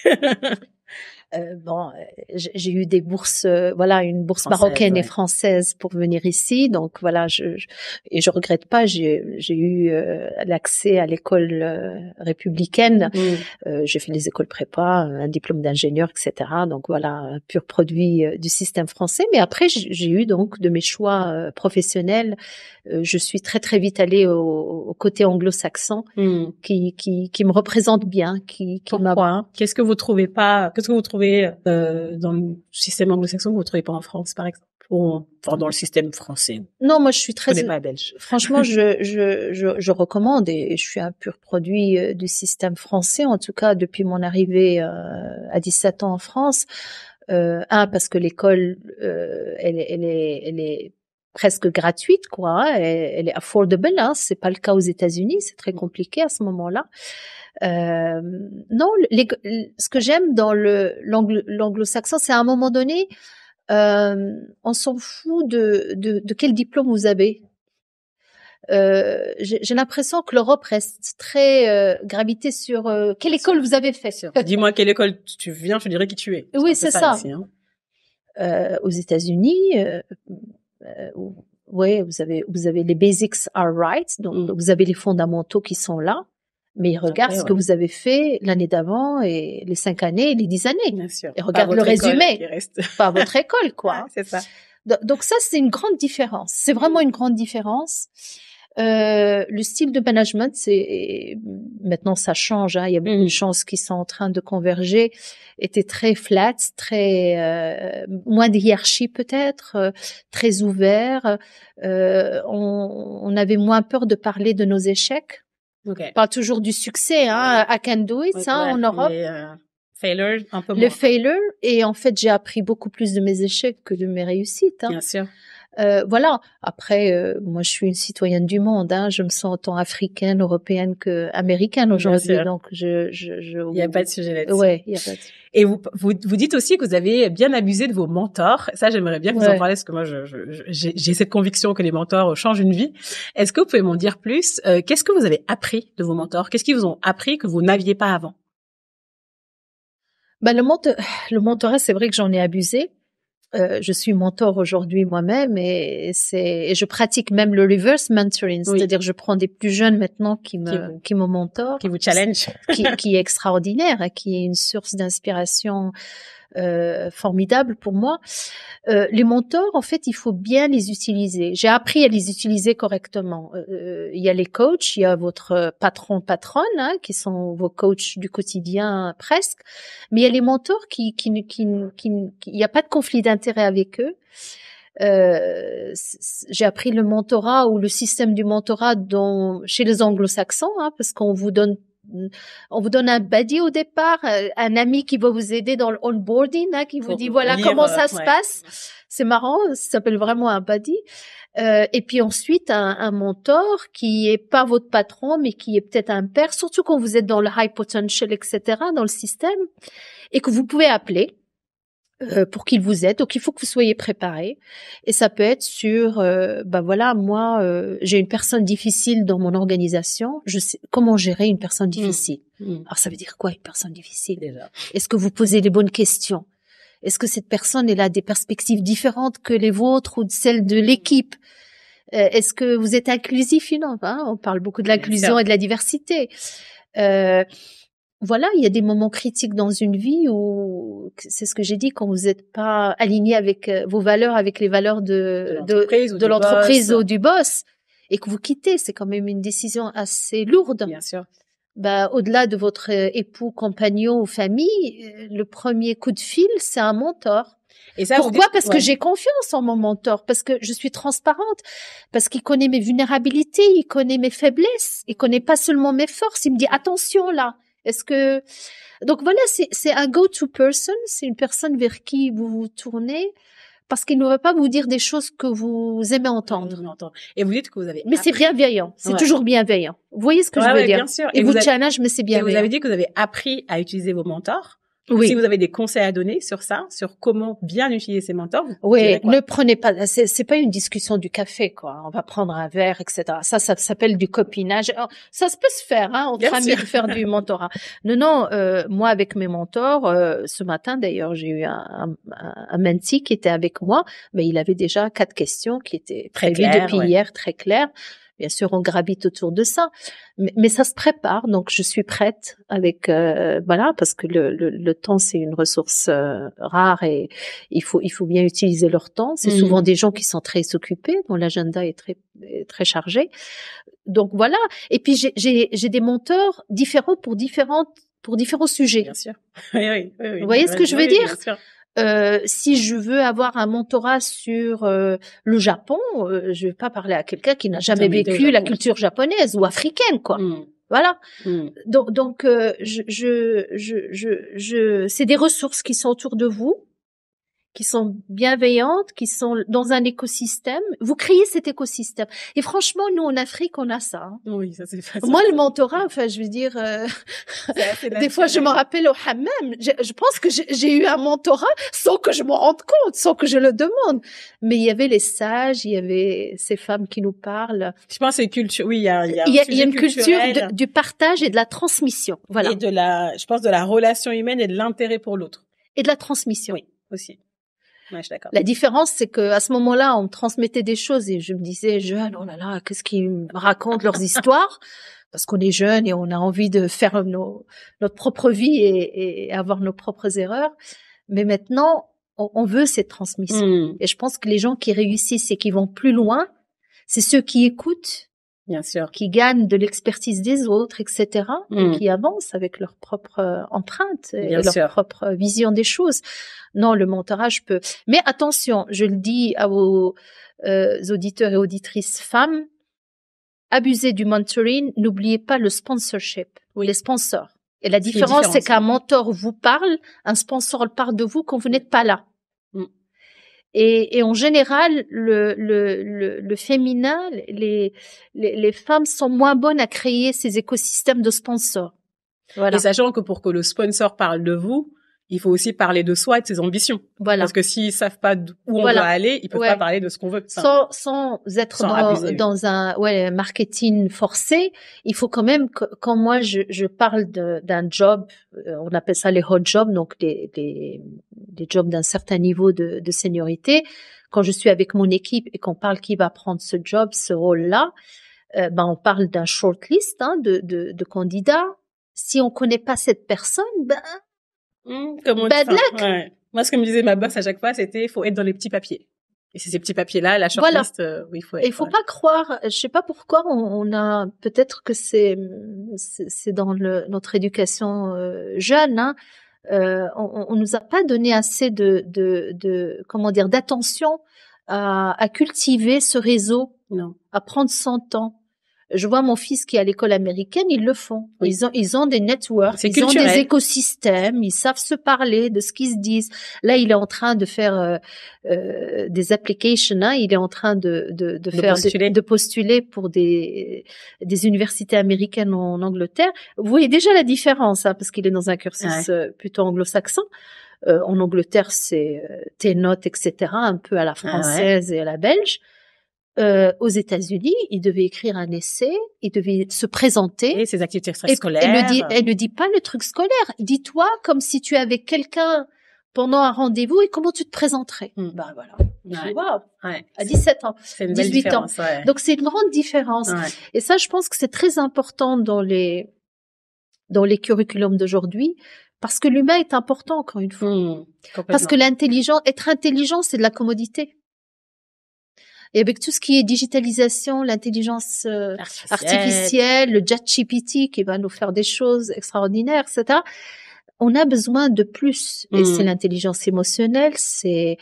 Euh, bon, euh,
j'ai eu des bourses, euh, voilà, une bourse marocaine et française pour venir ici. Donc voilà, je, je et je regrette pas. J'ai eu l'accès à l'école républicaine. j'ai fait des écoles prépa, un diplôme d'ingénieur, etc. Donc voilà, un pur produit du système français. Mais après, j'ai eu donc de mes choix professionnels, je suis très très vite allée au,
côté anglo-saxon, hmm. qui, qui qui me représente bien, qui qui m'a. Qu'est-ce que vous trouvez pas Qu'est-ce que vous trouvez euh, dans le système anglo-saxon que vous ne trouvez pas en France, par exemple ou dans le système français Non, moi je suis très. belge. Franchement, je, je, je, je,
recommande et je suis un pur produit euh, du système français, en tout cas depuis mon arrivée euh, à 17 ans en France. un parce que l'école elle, elle, est, elle est presque gratuite, quoi. Hein. Elle, est affordable, hein. c'est pas le cas aux États-Unis, c'est très mm. compliqué à ce moment-là. Euh, non, ce que j'aime dans le l'anglo-saxon, c'est à un moment donné, euh, on s'en fout de, quel diplôme vous avez. Euh, j'ai l'impression que l'Europe reste très gravité sur quelle école vous avez fait.
Dis-moi quelle école tu viens, je dirais qui tu es. Oui, c'est ça. Hein. aux États-Unis,
euh, oui, vous avez, vous avez les basics are right, donc mm. vous avez les fondamentaux qui sont là, mais ils regardent ce que vous avez fait l'année d'avant et les cinq années et les dix années. Bien sûr. Et regarde le résumé. Par votre école, quoi. c'est ça. Donc ça, c'est une grande différence. C'est vraiment une grande différence. Euh, le style de management, c'est maintenant ça change. Hein. il y a beaucoup de mmh. chances qui sont en train de converger. Était très flat, très euh, moins de hiérarchie peut-être, euh, très ouvert. On, on, avait moins peur de parler de nos échecs. Pas toujours du succès, hein, à can do it, hein, en Europe.
Le
failure, et en fait, j'ai appris beaucoup plus de mes échecs que de mes réussites. Hein. Bien sûr. Euh, voilà. Après, euh, moi, je suis une citoyenne du monde. Hein. Je me sens autant africaine, européenne que américaine aujourd'hui. Donc,
je, Il n'y a pas de sujet là Ouais, il y a pas Et vous, vous, dites aussi que vous avez bien abusé de vos mentors. Ça, j'aimerais bien que vous en parliez parce que moi, j'ai cette conviction que les mentors changent une vie. Est-ce que vous pouvez m'en dire plus euh, Qu'est-ce que vous avez appris de vos mentors Qu'est-ce qu'ils vous ont appris que vous n'aviez pas avant
Ben, le, le mentorat, c'est vrai que j'en ai abusé. Euh, je suis mentor aujourd'hui moi-même et c'est je pratique même le reverse mentoring, c'est-à-dire je prends des plus jeunes maintenant qui me qui, qui me mentorent, qui vous challenge, qui, qui, est extraordinaire, qui est une source d'inspiration euh, formidable pour moi. Euh, les mentors, en fait, il faut bien les utiliser. J'ai appris à les utiliser correctement. Euh, il y a les coachs, il y a votre patron, patronne, hein, qui sont vos coachs du quotidien presque, mais il y a les mentors qui, qui, qui, qui, il n'y a pas de conflit d'intérêt avec eux. j'ai appris le mentorat ou le système du mentorat chez les anglo-saxons, hein, parce qu'on vous donne on vous donne un buddy au départ, euh, un ami qui va vous aider dans l'onboarding, hein, qui vous dit voilà comment ça euh, se passe. C'est marrant, ça s'appelle vraiment un buddy. Euh, et puis ensuite un, mentor qui est pas votre patron, mais qui est peut-être un père, surtout quand vous êtes dans le high potential, etc., dans le système, et que vous pouvez appeler euh, pour qu'il vous aide. Donc il faut que vous soyez préparé. Et ça peut être sur, ben voilà, moi euh, j'ai une personne difficile dans mon organisation. Je sais comment gérer une personne mmh. difficile. Mmh. Alors ça veut dire quoi une personne difficile déjà Est-ce que vous posez les bonnes questions Est-ce que cette personne elle a des perspectives différentes que les vôtres ou celles de l'équipe Est-ce que vous êtes inclusif ou non hein, On parle beaucoup de l'inclusion et de la diversité. Euh, voilà, il y a des moments critiques dans une vie où, c'est ce que j'ai dit, quand vous n'êtes pas aligné avec euh, vos valeurs, avec les valeurs de, de l'entreprise ou, du boss, et que vous quittez, c'est quand même une décision assez lourde. Bien sûr. Bah, au-delà de votre euh, époux, compagnon ou famille, euh, le premier coup de fil, c'est un mentor. Et ça, Pourquoi Parce que j'ai confiance en mon mentor, parce que je suis transparente, parce qu'il connaît mes vulnérabilités, il connaît mes faiblesses, il connaît pas seulement mes forces. Il me dit attention là, est-ce que donc voilà, c'est un go-to person, c'est une personne vers qui vous vous tournez parce qu'il ne va pas vous dire des choses que vous aimez entendre.
Et vous dites que vous avez. Mais c'est bienveillant,
c'est toujours bienveillant. Vous voyez ce que je veux dire bien sûr. Et, vous, challenge, mais c'est bienveillant. vous avez dit
que vous avez appris à utiliser vos mentors. Oui. Si vous avez des conseils à donner sur ça, sur comment bien utiliser ses mentors. oui, ne prenez
pas, c'est, pas une discussion du café, quoi. On va prendre un verre, etc. Ça, ça s'appelle du copinage. Oh, ça se peut se faire, hein, entre amis, de faire du mentorat. Non, non, euh, moi, avec mes mentors, euh, ce matin, d'ailleurs, j'ai eu un, un, menti qui était avec moi, mais il avait déjà quatre questions qui étaient prévues depuis hier, très claires. Bien sûr, on gravite autour de ça, mais, ça se prépare. Donc, je suis prête avec euh, voilà parce que le, le, temps c'est une ressource euh, rare et il faut il faut bien utiliser leur temps. C'est mmh. souvent des gens qui sont très occupés, dont l'agenda est très très chargé. Donc voilà. Et puis j'ai des monteurs différents pour différentes pour différents sujets. Bien sûr.
Oui, oui, oui, Vous voyez ce que je veux dire
euh, si je veux avoir un mentorat sur euh, le Japon, je euh, je vais pas parler à quelqu'un qui n'a jamais vécu la culture japonaise ou africaine, quoi. Hmm. Voilà. Hmm. Donc, je, je, je, c'est des ressources qui sont autour de vous qui sont bienveillantes, qui sont dans un écosystème. Vous créez cet écosystème. Et franchement, nous en Afrique, on a ça. Hein. Oui, ça c'est facile. Moi, le mentorat, enfin, je veux dire, euh,
des fois, je me
rappelle au hammam. Je, pense que j'ai eu un mentorat sans que je m'en rende compte, sans que je le demande. Mais il y avait les sages, il y avait ces femmes qui nous parlent. Je pense c'est culture. Oui, il y a, une culture du
partage et de la transmission. Voilà. Et de la, je pense, de la relation humaine et de l'intérêt pour l'autre. Et de la transmission. Oui, aussi la différence, c'est que à ce
moment-là, on me transmettait des choses et je me disais, jeune, oh là là, qu'est-ce qu'ils me racontent leurs histoires Parce qu'on est jeune et on a envie de faire notre propre vie et, avoir nos propres erreurs. Mais maintenant, on, veut cette transmission. Hmm. Et je pense que les gens qui réussissent et qui vont plus loin, c'est ceux qui écoutent Bien sûr. Qui gagnent de l'expertise des autres, etc. Et mm. qui avancent avec leur propre euh, empreinte et leur propre vision des choses. Non, le mentorage peut. Mais attention, je le dis à vos euh, auditeurs et auditrices femmes, abusez du mentoring, n'oubliez pas le sponsorship, ou les sponsors. Et la différence, c'est qu'un mentor vous parle, un sponsor parle de vous quand vous n'êtes pas là. Et, et en général, le, le, le, féminin, les, les, les, femmes sont moins bonnes à créer ces écosystèmes de sponsors.
Voilà. Et sachant que pour que le sponsor parle de vous, il faut aussi parler de soi et de ses ambitions. Voilà. Parce que s'ils savent pas où on voilà. aller, ils peuvent pas parler de ce qu'on veut. sans,
sans être dans, un ouais, marketing forcé, il faut quand même que, quand moi je, je parle d'un job, euh, on appelle ça les hot jobs, donc des, des, des jobs d'un certain niveau de, de seniorité. Quand je suis avec mon équipe et qu'on parle qui va prendre ce job, ce rôle-là, euh, ben on parle d'un shortlist hein, de, de, de candidats si on connaît pas cette personne, ben
Hmm, comme on Bad luck. Moi, ce que me disait ma boss à chaque fois, c'était il faut être dans les petits papiers. Et c'est ces petits papiers-là, la shortlist, faut euh, il faut
pas croire, je sais pas pourquoi on, a, peut-être que c'est, c'est dans le, notre éducation euh, jeune, hein, euh, on, ne nous a pas donné assez de, de, de comment dire, d'attention à, cultiver ce réseau, non. à prendre son temps. Je vois mon fils qui est à l'école américaine, ils le font. Ils ont ils ont des networks, ils ont des écosystèmes, ils savent se parler de ce qu'ils se disent. Là, il est en train de faire euh, euh des applications, hein. il est en train de de, de, faire postuler. De, postuler pour des des universités américaines en Angleterre. Vous voyez déjà la différence hein, parce qu'il est dans un cursus euh, plutôt anglo-saxon. Euh, en Angleterre, c'est tes notes, etc., un peu à la ah française et à la belge. Euh, aux États-Unis, il devait écrire un essai, il devait se présenter. Et ses activités scolaires. Elle, ne dit, pas le truc scolaire. Dis-toi comme si tu avais quelqu'un pendant un rendez-vous et comment tu te présenterais. Ben voilà. Ouais. vois Ouais. À 17 ans, une 18 ans. Donc c'est une grande différence. Et ça, je pense que c'est très important dans les dans les curriculums d'aujourd'hui parce que l'humain est important encore une fois. Hmm, parce que l'intelligence, être intelligent, c'est de la commodité. Et avec tout ce qui est digitalisation, l'intelligence euh, artificielle. le ChatGPT qui va nous faire des choses extraordinaires, etc., on a besoin de plus. Et c'est mm. l'intelligence émotionnelle, c'est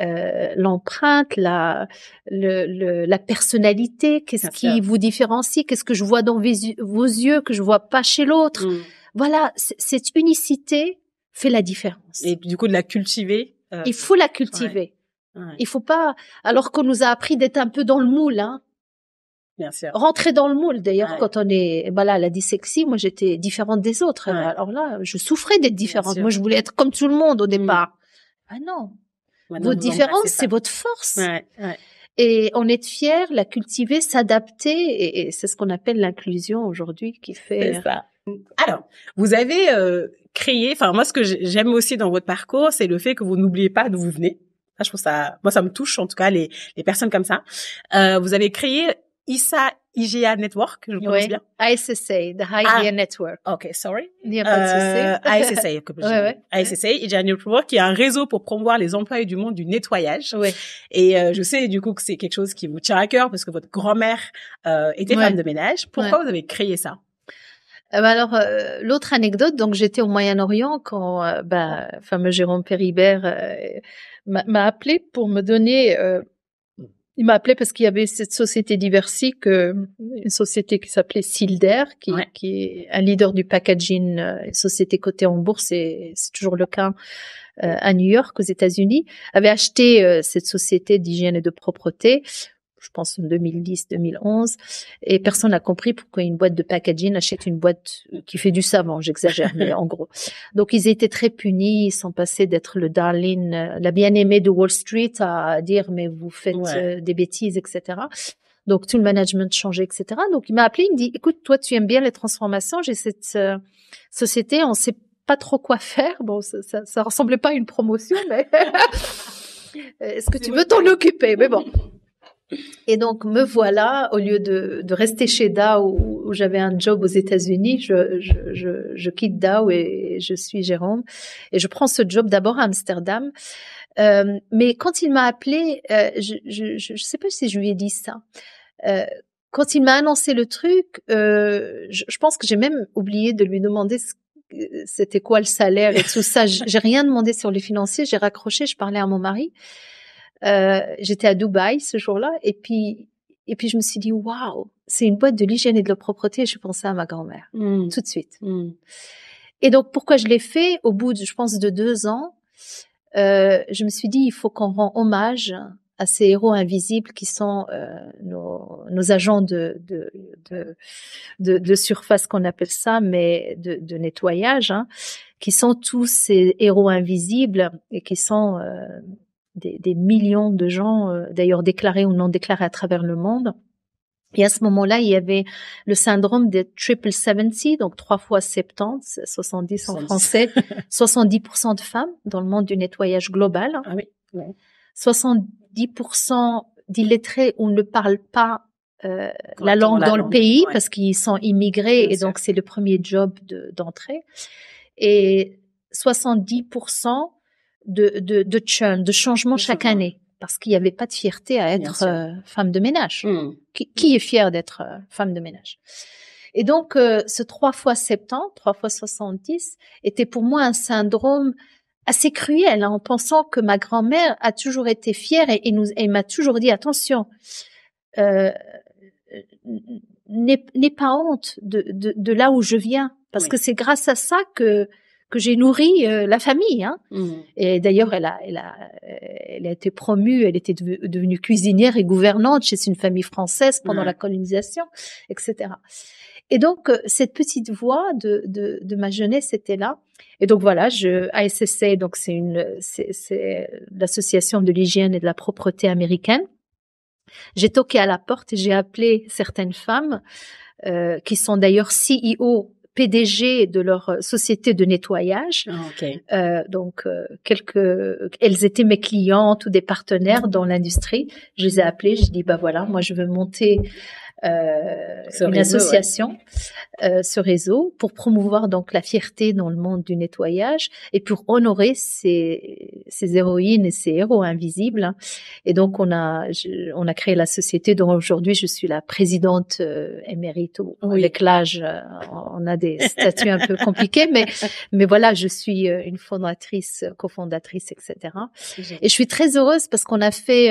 euh, l'empreinte, la, la personnalité. Qu'est-ce qui vous différencie Qu'est-ce que je vois dans vos yeux que je vois pas chez l'autre mm. Voilà, cette unicité fait la différence. Et du coup, de la cultiver. Euh, Il faut la cultiver. Il faut pas, alors qu'on nous a appris d'être un peu dans le moule, hein. Rentrer dans le moule. D'ailleurs, quand on est, bah la là, Moi, j'étais différente des autres. Alors là, je souffrais d'être différente. Moi, je voulais être comme tout le monde au mmh. départ. Ah non. votre bah, différence, c'est votre force. Et on est fier, la cultiver, s'adapter, et, c'est ce qu'on appelle l'inclusion
aujourd'hui qui fait. Ça. Alors, vous avez euh, créé. Enfin, moi, ce que j'aime aussi dans votre parcours, c'est le fait que vous n'oubliez pas d'où vous venez je ça, moi, ça me touche en tout cas les, les personnes comme ça. Euh, vous avez créé ISA IGA Network, je le bien oui.
ISSA, the High ah.
Network. Ok, sorry. Il n'y a ISSA, euh, comme ouais, ouais. ISSA, IGA Network, qui est un réseau pour promouvoir les employés du monde du nettoyage. Oui. Et euh, je sais du coup que c'est quelque chose qui vous tient à cœur parce que votre grand-mère euh, était femme de ménage. Pourquoi vous avez créé ça
euh, bah alors, l'autre anecdote, donc j'étais au Moyen-Orient quand bah, fameux Jérôme Péribert m'a appelé pour me donner. Euh, il m'a appelé parce qu'il y avait cette société diversique, que, une société qui s'appelait Silder, qui, est un leader du packaging, euh, une société cotée en bourse, et c'est toujours le cas euh, à New York, aux États-Unis, avait acheté cette société d'hygiène et de propreté je pense en 2010-2011, et personne n'a compris pourquoi une boîte de packaging achète une boîte euh, qui fait du savon, j'exagère, mais en gros. Donc ils étaient très punis, ils sont passés d'être le darling, euh, la bien-aimée de Wall Street à dire mais vous faites euh, des bêtises, etc. Donc tout le management changeait, etc. Donc il m'a appelé, il me dit écoute, toi tu aimes bien les transformations, j'ai cette société, on sait pas trop quoi faire. Bon, ça, ça, ça ressemblait pas à une promotion, mais est-ce que tu veux t'en occuper Mais bon. Et donc me voilà, au lieu de, rester chez Dow où, j'avais un job aux États-Unis, je, quitte Dow et je suis Jérôme. Et je prends ce job d'abord à Amsterdam. Euh, mais quand il m'a appelé, euh, je ne sais pas si je lui ai dit ça. Euh, quand il m'a annoncé le truc, je, pense que j'ai même oublié de lui demander c'était quoi le salaire et tout ça. J'ai rien demandé sur les financiers. J'ai raccroché. Je parlais à mon mari. Euh, j'étais à Dubaï ce jour-là et puis et puis je me suis dit waouh, c'est une boîte de l'hygiène et de la propreté. Et je pensais à ma grand-mère mmh. tout de suite. Mmh. Et donc pourquoi je l'ai fait Au bout, de, je pense, de deux ans, euh, je me suis dit il faut qu'on rend hommage à ces héros invisibles qui sont euh, nos, nos, agents de, de, de, de, de surface qu'on appelle ça, mais de, de nettoyage, hein, qui sont tous ces héros invisibles et qui sont euh, des, millions de gens, euh, d'ailleurs déclarés ou non déclarés à travers le monde. Et à ce moment-là, il y avait le syndrome des triple 70, donc trois fois 70, 70 en français, 70% de femmes dans le monde du nettoyage global. Ah oui. 70% d'illettrés, on ne parle pas euh, la langue dans le pays parce qu'ils sont immigrés et donc c'est le premier job d'entrée. et 70% de, de, de changement chaque année. Parce qu'il n'y avait pas de fierté à être euh, femme de ménage. Hmm. Qui, est fière d'être euh, femme de ménage Et donc, euh, ce 3 fois 70, 3 fois soixante-dix, était pour moi un syndrome assez cruel, hein, en pensant que ma grand-mère a toujours été fière et, nous, m'a toujours dit, attention, n'aie pas honte de, là où je viens, parce que c'est grâce à ça que que j'ai nourri euh, la famille. Hein. Mmh. Et d'ailleurs, elle a, elle a, elle a été promue, elle était devenue cuisinière et gouvernante chez une famille française pendant la colonisation, etc. Et donc, euh, cette petite voix de, de, de ma jeunesse était là. Et donc voilà, je, ASSA, donc c'est une, c'est, c'est l'association de l'hygiène et de la propreté américaine. J'ai toqué à la porte et j'ai appelé certaines femmes euh, qui sont d'ailleurs CEO PDG de leur euh, société de nettoyage. Ah, euh, donc, euh, quelques, elles étaient mes clientes ou des partenaires dans l'industrie. Je les ai appelées, je dis bah voilà, moi je veux monter euh, une association, euh, ce réseau, pour promouvoir donc la fierté dans le monde du nettoyage et pour honorer ces, ces héroïnes et ces héros invisibles. Hein. Et donc on a on a créé la société dont aujourd'hui je suis la présidente euh, émérite. Oui. Avec euh, on a des statuts un peu compliqués, mais mais voilà, je suis euh, une fondatrice, cofondatrice, etc. Et je suis très heureuse parce qu'on a fait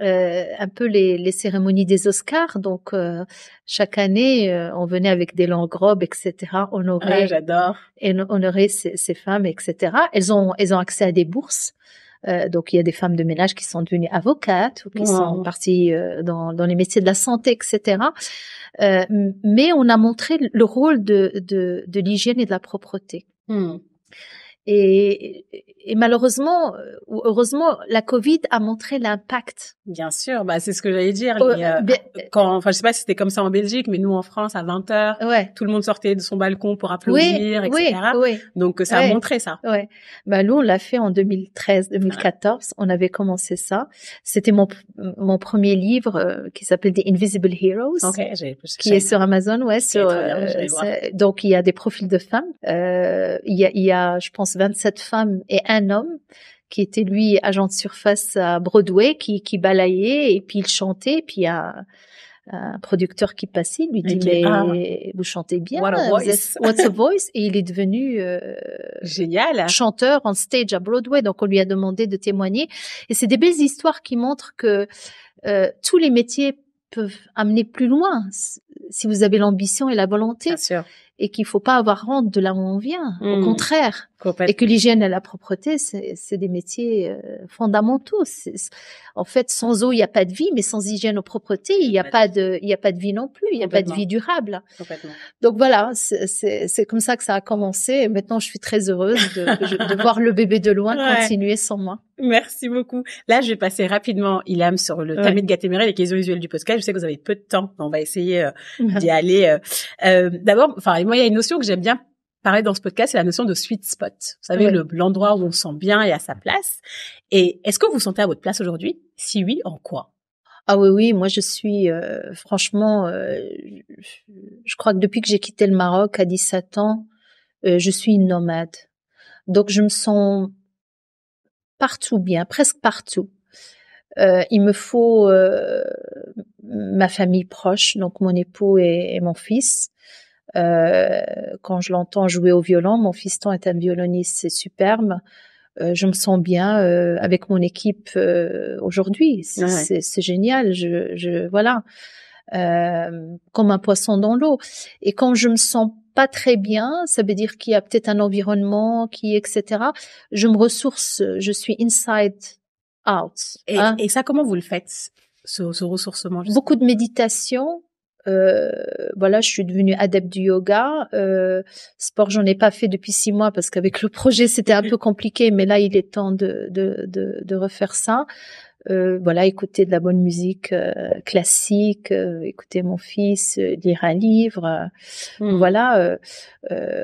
euh, un peu les, cérémonies des Oscars. Donc euh, chaque année, euh, on venait avec des longues robes, etc. Honorer, ah, j'adore. Et honorer ces, ces, femmes, etc. Elles ont, elles ont accès à des bourses. donc il y a des femmes de ménage qui sont devenues avocates ou qui sont parties dans, dans, les métiers de la santé, etc. mais on a montré le rôle de, l'hygiène et de la propreté. Hmm. Et, malheureusement, heureusement, la Covid a montré l'impact. Bien
sûr, bah, c'est ce que j'allais dire. je ne quand, enfin, je sais pas si c'était comme ça en Belgique, mais nous en France, à 20 h tout le monde sortait de son balcon pour applaudir, etc. Donc ça a montré ça.
Ouais. Bah nous, on l'a fait en 2013-2014. On avait commencé ça. C'était mon mon premier livre euh, qui s'appelle The Invisible Heroes, qui est sur Amazon. Ouais, euh, donc il y a des profils de femmes. Euh, il y a, il y a, je pense 27 femmes et un homme qui était lui agent de surface à Broadway, qui, qui balayait et puis il chantait, puis a un producteur qui passait, lui dit mais vous chantez bien, what a voice, what's a voice, et il est devenu euh, génial chanteur en stage à Broadway. Donc on lui a demandé de témoigner, et c'est des belles histoires qui montrent que euh, tous les métiers peuvent amener plus loin si vous avez l'ambition et la volonté. Bien sûr et qu'il faut pas avoir honte de là où on vient, au mm. contraire. Et que l'hygiène et la propreté, c'est des métiers euh, fondamentaux. en fait, sans eau, il n'y a pas de vie, mais sans hygiène et propreté, il n'y a pas de, il y a pas de vie non plus, il n'y a pas de vie durable. Donc voilà, c'est comme ça que ça a commencé. Et maintenant, je suis très heureuse de, voir le bébé de loin continuer sans moi.
Merci beaucoup. Là, je vais passer rapidement, Ilham, sur le thème de Gatéméré les les visuelles du podcast. Je sais que vous avez peu de temps. On va essayer euh, d'y aller. Euh, euh, d'abord, enfin, moi, il y a une notion que j'aime bien parler dans ce podcast, c'est la notion de sweet spot. Vous savez, le l'endroit où on se sent bien et à sa place. Et est-ce que vous vous sentez à votre place aujourd'hui? Si oui, en quoi? Ah oui, oui, moi je suis, franchement, je crois que
depuis que j'ai quitté le Maroc à 17 ans, je suis une nomade. Donc je me sens partout bien, presque partout. Euh, il me faut euh, ma famille proche, donc mon époux et, mon fils. Euh, quand je l'entends jouer au violon, mon fils fiston est un violoniste, c'est superbe. je me sens bien avec mon équipe aujourd'hui. C'est génial. Je, je voilà, comme un poisson dans l'eau. Et quand je me sens pas très bien, ça veut dire qu'il y a peut-être un environnement qui, etc. Je me ressource, je suis inside out. Hein. Et, ça, comment vous le faites, ce, ce ressourcement Beaucoup de méditation. Euh, voilà, je suis devenue adepte du yoga. Euh, sport, j'en ai pas fait depuis six mois parce qu'avec le projet, c'était un peu compliqué. Mais là, il est temps de, de, de, de refaire ça. Euh, voilà, écouter de la bonne musique euh, classique, euh, écouter mon fils, lire un livre, mmh. voilà,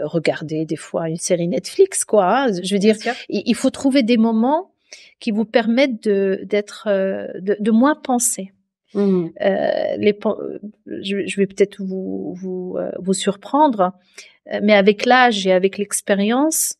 regarder des fois une série Netflix, quoi. Hein. je veux dire, il, faut trouver des moments qui vous permettent de d'être de, moins penser. Mmh. je, vais peut-être vous vous surprendre, mais avec l'âge et avec l'expérience,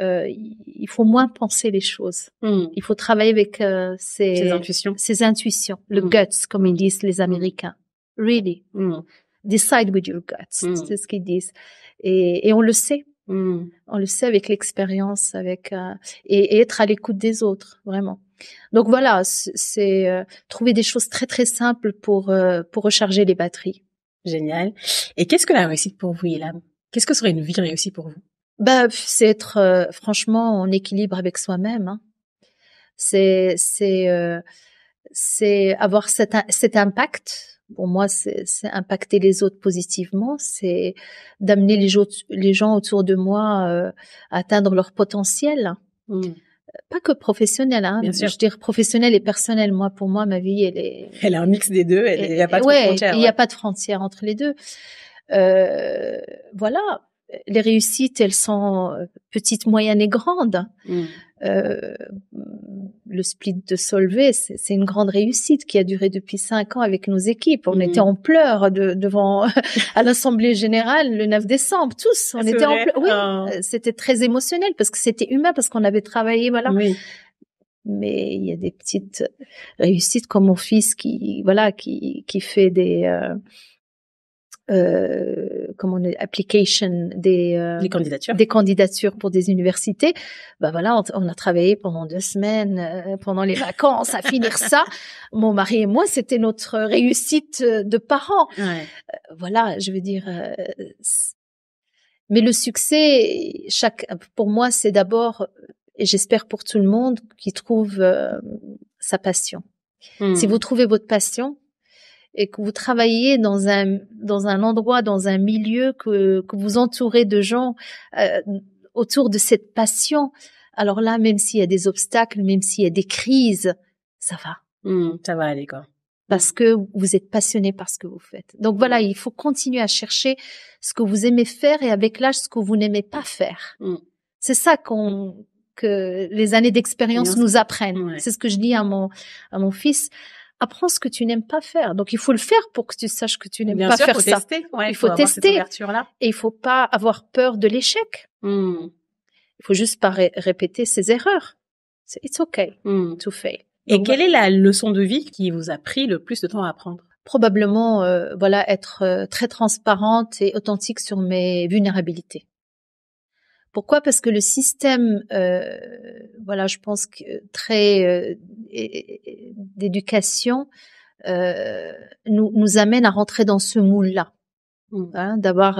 euh, il faut moins penser les choses. Hmm. Il faut travailler avec ses, euh, intuitions. le hmm. guts, comme ils disent les Américains. Really. Hmm. Decide with your guts, c'est ce qu'ils disent. Et, et, on le sait.
On
le sait avec l'expérience, avec euh, et, être à l'écoute des autres, vraiment. Donc voilà, c'est trouver des choses très très simples pour pour recharger les batteries. Génial. Et qu'est-ce que la réussite pour vous, Ilam Qu'est-ce que serait une vie réussie pour vous bah, c'est être euh, franchement en équilibre avec soi-même. Hein. C'est c'est euh, c'est avoir cet cet impact. Pour moi, c'est impacter les autres positivement, c'est d'amener les, les gens autour de moi euh, à atteindre leur potentiel. Mmh. pas que professionnel. hein. Je veux dire professionnel et personnel. Moi, pour moi, ma vie, elle est.
Elle est un mix des deux. Il n'y a pas de ouais, frontière. Il n'y a
pas de frontière entre les deux. Euh, voilà les réussites, elles sont euh, petites, moyennes et grandes. Mm. Euh, le split de Solvay, c'est une grande réussite qui a duré depuis cinq ans avec nos équipes. On mm. était en pleurs devant à l'assemblée générale le 9 décembre, tous. On était ah. euh, c'était très émotionnel parce que c'était humain, parce qu'on avait travaillé, voilà. Mais il y a des petites réussites comme mon fils qui, voilà, qui, qui fait des euh, comment on est, application euh, des, candidatures des candidatures pour des universités. Bah ben voilà, on, a travaillé pendant deux semaines, euh, pendant les vacances à finir ça. Mon mari et moi, c'était notre réussite euh, de parents. voilà, je veux dire. mais le succès, chaque pour moi, c'est d'abord et j'espère pour tout le monde qui trouve sa passion. Hmm. Si vous trouvez votre passion, et que vous travaillez dans un dans un endroit, dans un milieu que que vous entourez de gens euh, autour de cette passion, alors là, même s'il y a des obstacles, même s'il y a des crises, ça va. Hmm, ça va aller quoi. Parce que vous êtes passionné par ce que vous faites. Donc voilà, il faut continuer à chercher ce que vous aimez faire et avec l'âge ce que vous n'aimez pas faire. Hmm. C'est ça qu'on que les années d'expérience nous apprennent. C'est ce que je dis à mon à mon fils apprends ce que tu n'aimes pas faire. Donc il faut le faire pour que tu saches que tu n'aimes pas faire ça. Tester. il faut, tester. Et il faut pas avoir peur de l'échec. Il hmm. Il faut juste pas répéter ses erreurs. It's okay hmm. to fail.
Et quelle est la leçon de vie qui vous a pris le plus de temps à apprendre
Probablement, euh, voilà, être euh, très transparente et authentique sur mes vulnérabilités. Pourquoi Parce que le système, euh, voilà, je pense que très euh, d'éducation euh, nous, amène à rentrer dans ce moule-là. Mm. Hein, d'avoir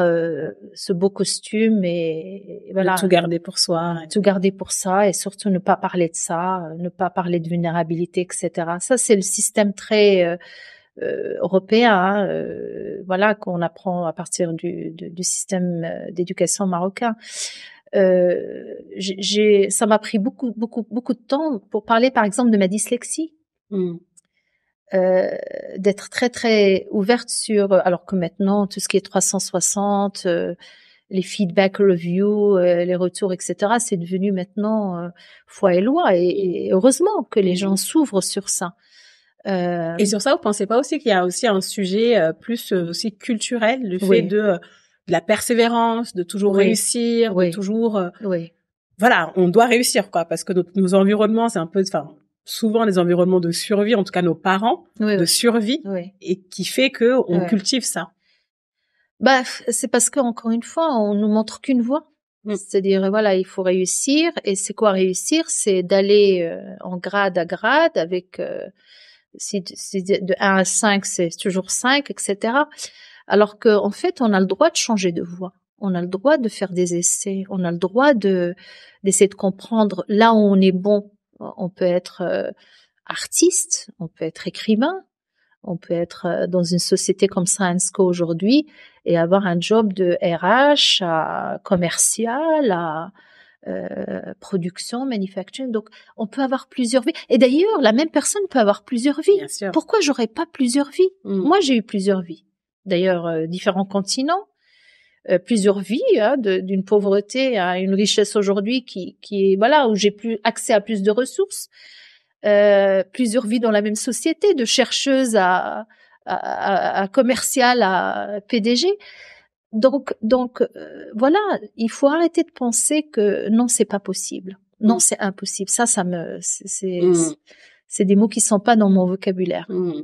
ce beau costume et, voilà tout garder pour soi tout garder pour ça et surtout ne pas parler de ça ne pas parler de vulnérabilité etc ça c'est le système très européen hein, voilà qu'on apprend à partir du, du système d'éducation marocain euh, ça m'a pris beaucoup, beaucoup, beaucoup de temps pour parler, par exemple, de ma dyslexie. Mmh. Euh, d'être très très ouverte sur euh, alors que maintenant tout ce qui est 360 les feedback reviews les retours etc c'est devenu maintenant foi et loi et, heureusement que les mmh. gens s'ouvrent sur ça et sur
ça vous pensez pas aussi qu'il y a aussi un sujet plus aussi culturel le fait de de la persévérance, de toujours réussir, de toujours. Euh, voilà, on doit réussir quoi, parce que nos environnements, c'est un peu, enfin, souvent les environnements de survie, en tout cas nos parents, de survie, et qui fait que on cultive ça. Bah, c'est
parce que encore une fois, on nous montre qu'une voie. Mm. C'est-à-dire, voilà, il faut réussir. Et c'est quoi réussir C'est d'aller euh, en grade à grade avec, euh, si, de 1 à 5, c'est toujours 5, etc. Alors qu'en en fait, on a le droit de changer de voie. On a le droit de faire des essais. On a le droit de d'essayer de comprendre là où on est bon. On peut être euh, artiste, on peut être écrivain, on peut être euh, dans une société comme Science Co aujourd'hui et avoir un job de RH à commercial à euh, production, manufacturing. Donc, on peut avoir plusieurs vies. Et d'ailleurs, la même personne peut avoir plusieurs vies. Pourquoi j'aurais pas plusieurs vies mm. Moi, j'ai eu plusieurs vies d'ailleurs euh, différents continents, euh, plusieurs vies, hein, d'une pauvreté à une richesse aujourd'hui qui, est voilà où j'ai plus accès à plus de ressources, euh, plusieurs vies dans la même société, de chercheuse à, à, à commerciale à PDG. Donc donc voilà, il faut arrêter de penser que non c'est pas possible, non mm. c'est impossible. Ça ça me mm. c'est des mots qui sont pas dans mon vocabulaire. Mm.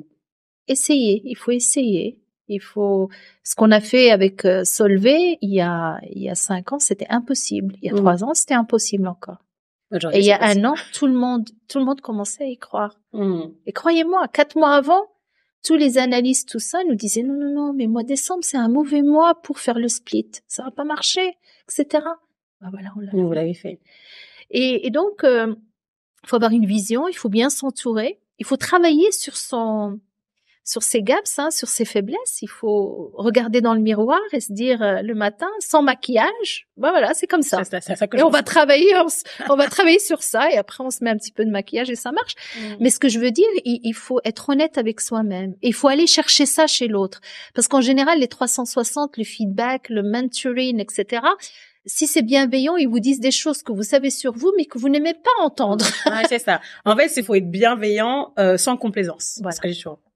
Essayez, il faut essayer. Il faut ce qu'on a fait avec euh, Solvay il y a il y a cinq ans, c'était impossible. Il y a mmh. trois ans, c'était impossible encore. Et il y a un an, tout le monde tout le monde commençait à y croire. Mmh. Et croyez-moi, quatre mois avant, tous les analystes tout ça nous disaient non non non, mais mois de décembre c'est un mauvais mois pour faire le split, ça va pas marcher, etc. Bah voilà, on l'a. fait. Et, donc, il euh, faut avoir une vision, il faut bien s'entourer, il faut travailler sur son sur ses gaps, hein, sur ses faiblesses. Il faut regarder dans le miroir et se dire euh, le matin, sans maquillage, bah, voilà, c'est comme ça. et on va travailler, on, va travailler sur ça et après on se met un petit peu de maquillage et ça marche. Mm. Mais ce que je veux dire, il, faut être honnête avec soi-même. Il faut aller chercher ça chez l'autre, parce qu'en général, les 360, le feedback, le mentoring, etc si c'est bienveillant, ils vous disent des choses que vous savez sur vous, mais que
vous n'aimez pas entendre. ouais, c'est ça. En fait, il faut être bienveillant euh, sans complaisance. Voilà.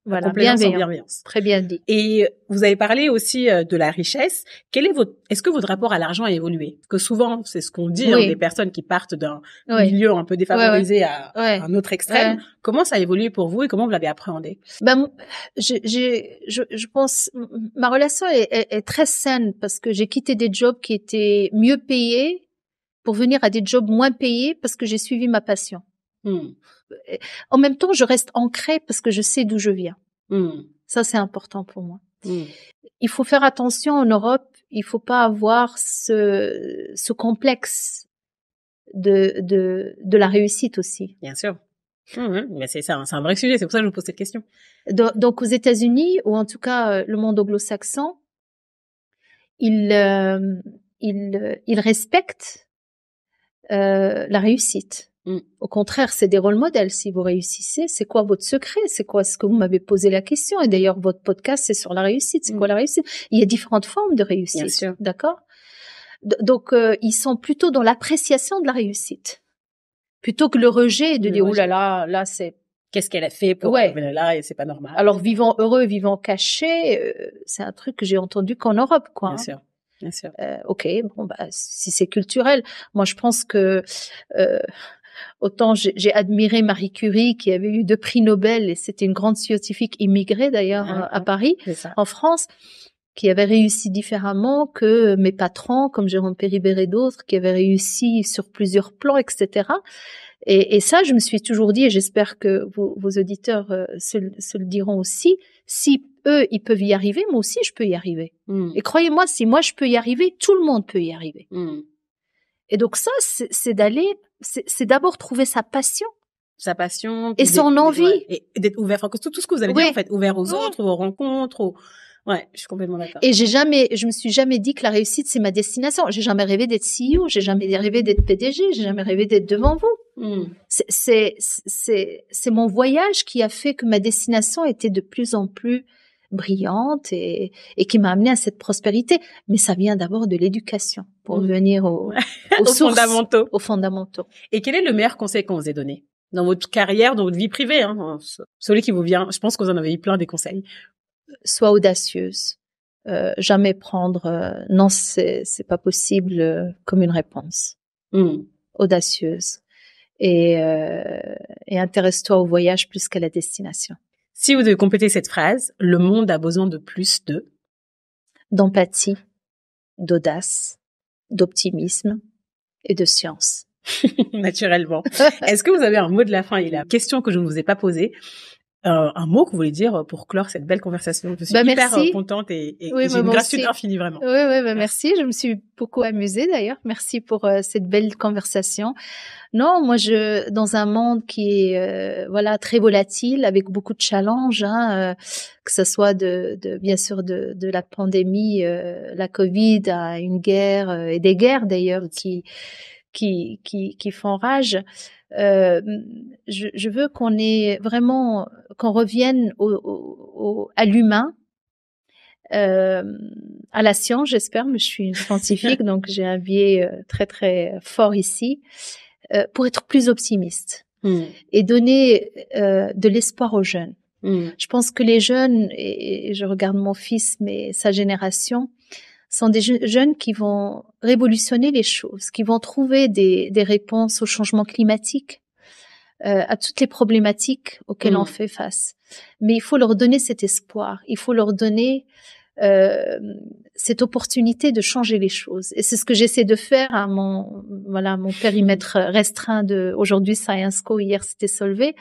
Voilà, bienveillance, bienveillance. Très bien dit. Et vous avez parlé aussi euh, de la richesse. Quel est votre, est-ce que votre rapport à l'argent a évolué? Parce que souvent, c'est ce qu'on dit, dans hein, des personnes qui partent d'un milieu un peu défavorisé à un autre extrême. Comment ça a évolué pour vous et comment vous l'avez appréhendé?
Ben, je, je, je, pense, ma relation est très saine parce que j'ai quitté des jobs qui étaient mieux payés pour venir à des jobs moins payés parce que j'ai suivi ma passion. Hmm. En même temps, je reste ancrée parce que je sais d'où je viens. Hmm. Ça, c'est important pour moi. Hmm. Il faut faire attention en Europe. Il faut pas avoir ce, ce complexe de, de, de la réussite aussi.
Bien sûr. mais c'est ça, c'est un vrai sujet. C'est pour ça que je vous pose cette question.
Donc, aux États-Unis ou en tout cas euh, le monde anglo-saxon, ils il, euh, il euh, respectent euh, la réussite. Mm. Au contraire, c'est des rôles modèles. Si vous réussissez, c'est quoi votre secret C'est quoi ce que vous m'avez posé la question Et d'ailleurs, votre podcast, c'est sur la réussite. C'est mm. quoi la réussite Il y a différentes formes de réussite. Bien sûr. D'accord Donc, euh, ils sont plutôt dans l'appréciation de la réussite. Plutôt que le rejet de dire, oh là là, là, c'est qu'est-ce qu'elle a fait pour ouais. là et c'est pas normal. Alors vivant heureux, vivant caché, euh, c'est un truc que j'ai entendu qu'en Europe, quoi. Bien hein. sûr. Bien sûr. Euh, ok, bon, bah, si c'est culturel, moi je pense que euh, Autant j'ai admiré Marie Curie qui avait eu deux prix Nobel et c'était une grande scientifique immigrée d'ailleurs ah, à Paris, en France qui avait réussi différemment que mes patrons, comme Jérôme Péribert et d'autres, qui avaient réussi sur plusieurs plans, etc. Et, ça, je me suis toujours dit, et j'espère que vos, auditeurs euh, se, le diront aussi, si eux, ils peuvent y arriver, moi aussi, je peux y arriver. Hmm. Et croyez-moi, si moi, je peux y arriver, tout le monde peut y arriver. Hmm. Et donc ça, c'est d'aller c'est
d'abord trouver sa passion sa passion et son envie et d'être ouvert enfin tout, tout ce que vous avez dit en fait ouvert aux autres aux rencontres ouais je suis complètement d'accord et j'ai jamais je me suis jamais
dit que la réussite c'est ma destination j'ai jamais rêvé d'être CEO j'ai jamais rêvé d'être PDG j'ai jamais rêvé d'être devant vous hmm. c'est c'est c'est mon voyage qui a fait que ma destination était de plus en plus brillante et, qui m'a amené à cette prospérité. Mais ça vient d'abord de l'éducation pour mmh. venir aux, fondamentaux.
Aux fondamentaux. Et quel est le meilleur conseil qu'on vous ait donné dans votre carrière, dans votre vie privée hein? Celui qui vous vient, je pense que vous en avez eu plein des conseils.
Euh, sois audacieuse. Euh, jamais prendre euh, non c'est pas possible comme une réponse mmh. audacieuse et intéresse-toi au voyage plus qu'à la destination.
Si vous devez compléter cette phrase, le monde a besoin de plus de d'empathie, d'audace, d'optimisme et de science. Naturellement. Est-ce que vous avez un mot de la fin Et la question que je ne vous ai pas posée, euh, un mot que vous voulez dire pour clore cette belle conversation. Je suis bah, euh, contente et, et, j'ai bah, une gratitude infinie vraiment. Oui, oui,
bah, merci. Je me suis beaucoup amusée d'ailleurs. Merci pour euh, cette belle conversation. Non, moi je dans un monde qui est voilà très volatile avec beaucoup de challenges, hein, que ce soit de, bien sûr de, de la pandémie, la Covid, à une guerre et des guerres d'ailleurs qui qui qui, qui font rage. Euh, je, veux qu'on ait vraiment qu'on revienne au, à l'humain, euh, à la science. J'espère, mais je suis une scientifique, donc j'ai un biais euh, très très fort ici pour être plus optimiste hmm. et donner de l'espoir aux jeunes. Hmm. Je pense que les jeunes, et, et je regarde mon fils, mais sa génération, sont des jeunes qui vont révolutionner les choses, qui vont trouver des, réponses au changement climatique, euh, à toutes les problématiques auxquelles on mmh. fait face. Mais il faut leur donner cet espoir, il faut leur donner euh, cette opportunité de changer les choses. Et c'est ce que j'essaie de faire à mon voilà mon périmètre restreint de aujourd'hui Science Co. Hier c'était Solvay,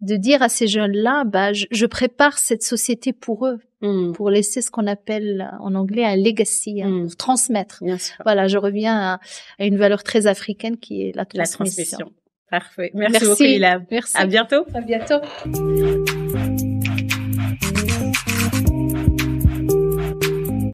de dire à ces jeunes là, bah je prépare cette société pour eux Mm. pour laisser ce qu'on appelle en anglais un legacy, hein, mm. transmettre. Voilà, je reviens à, une valeur très africaine qui est la transmission. La transmission.
Parfait. Merci, beaucoup, Merci. À bientôt. À bientôt.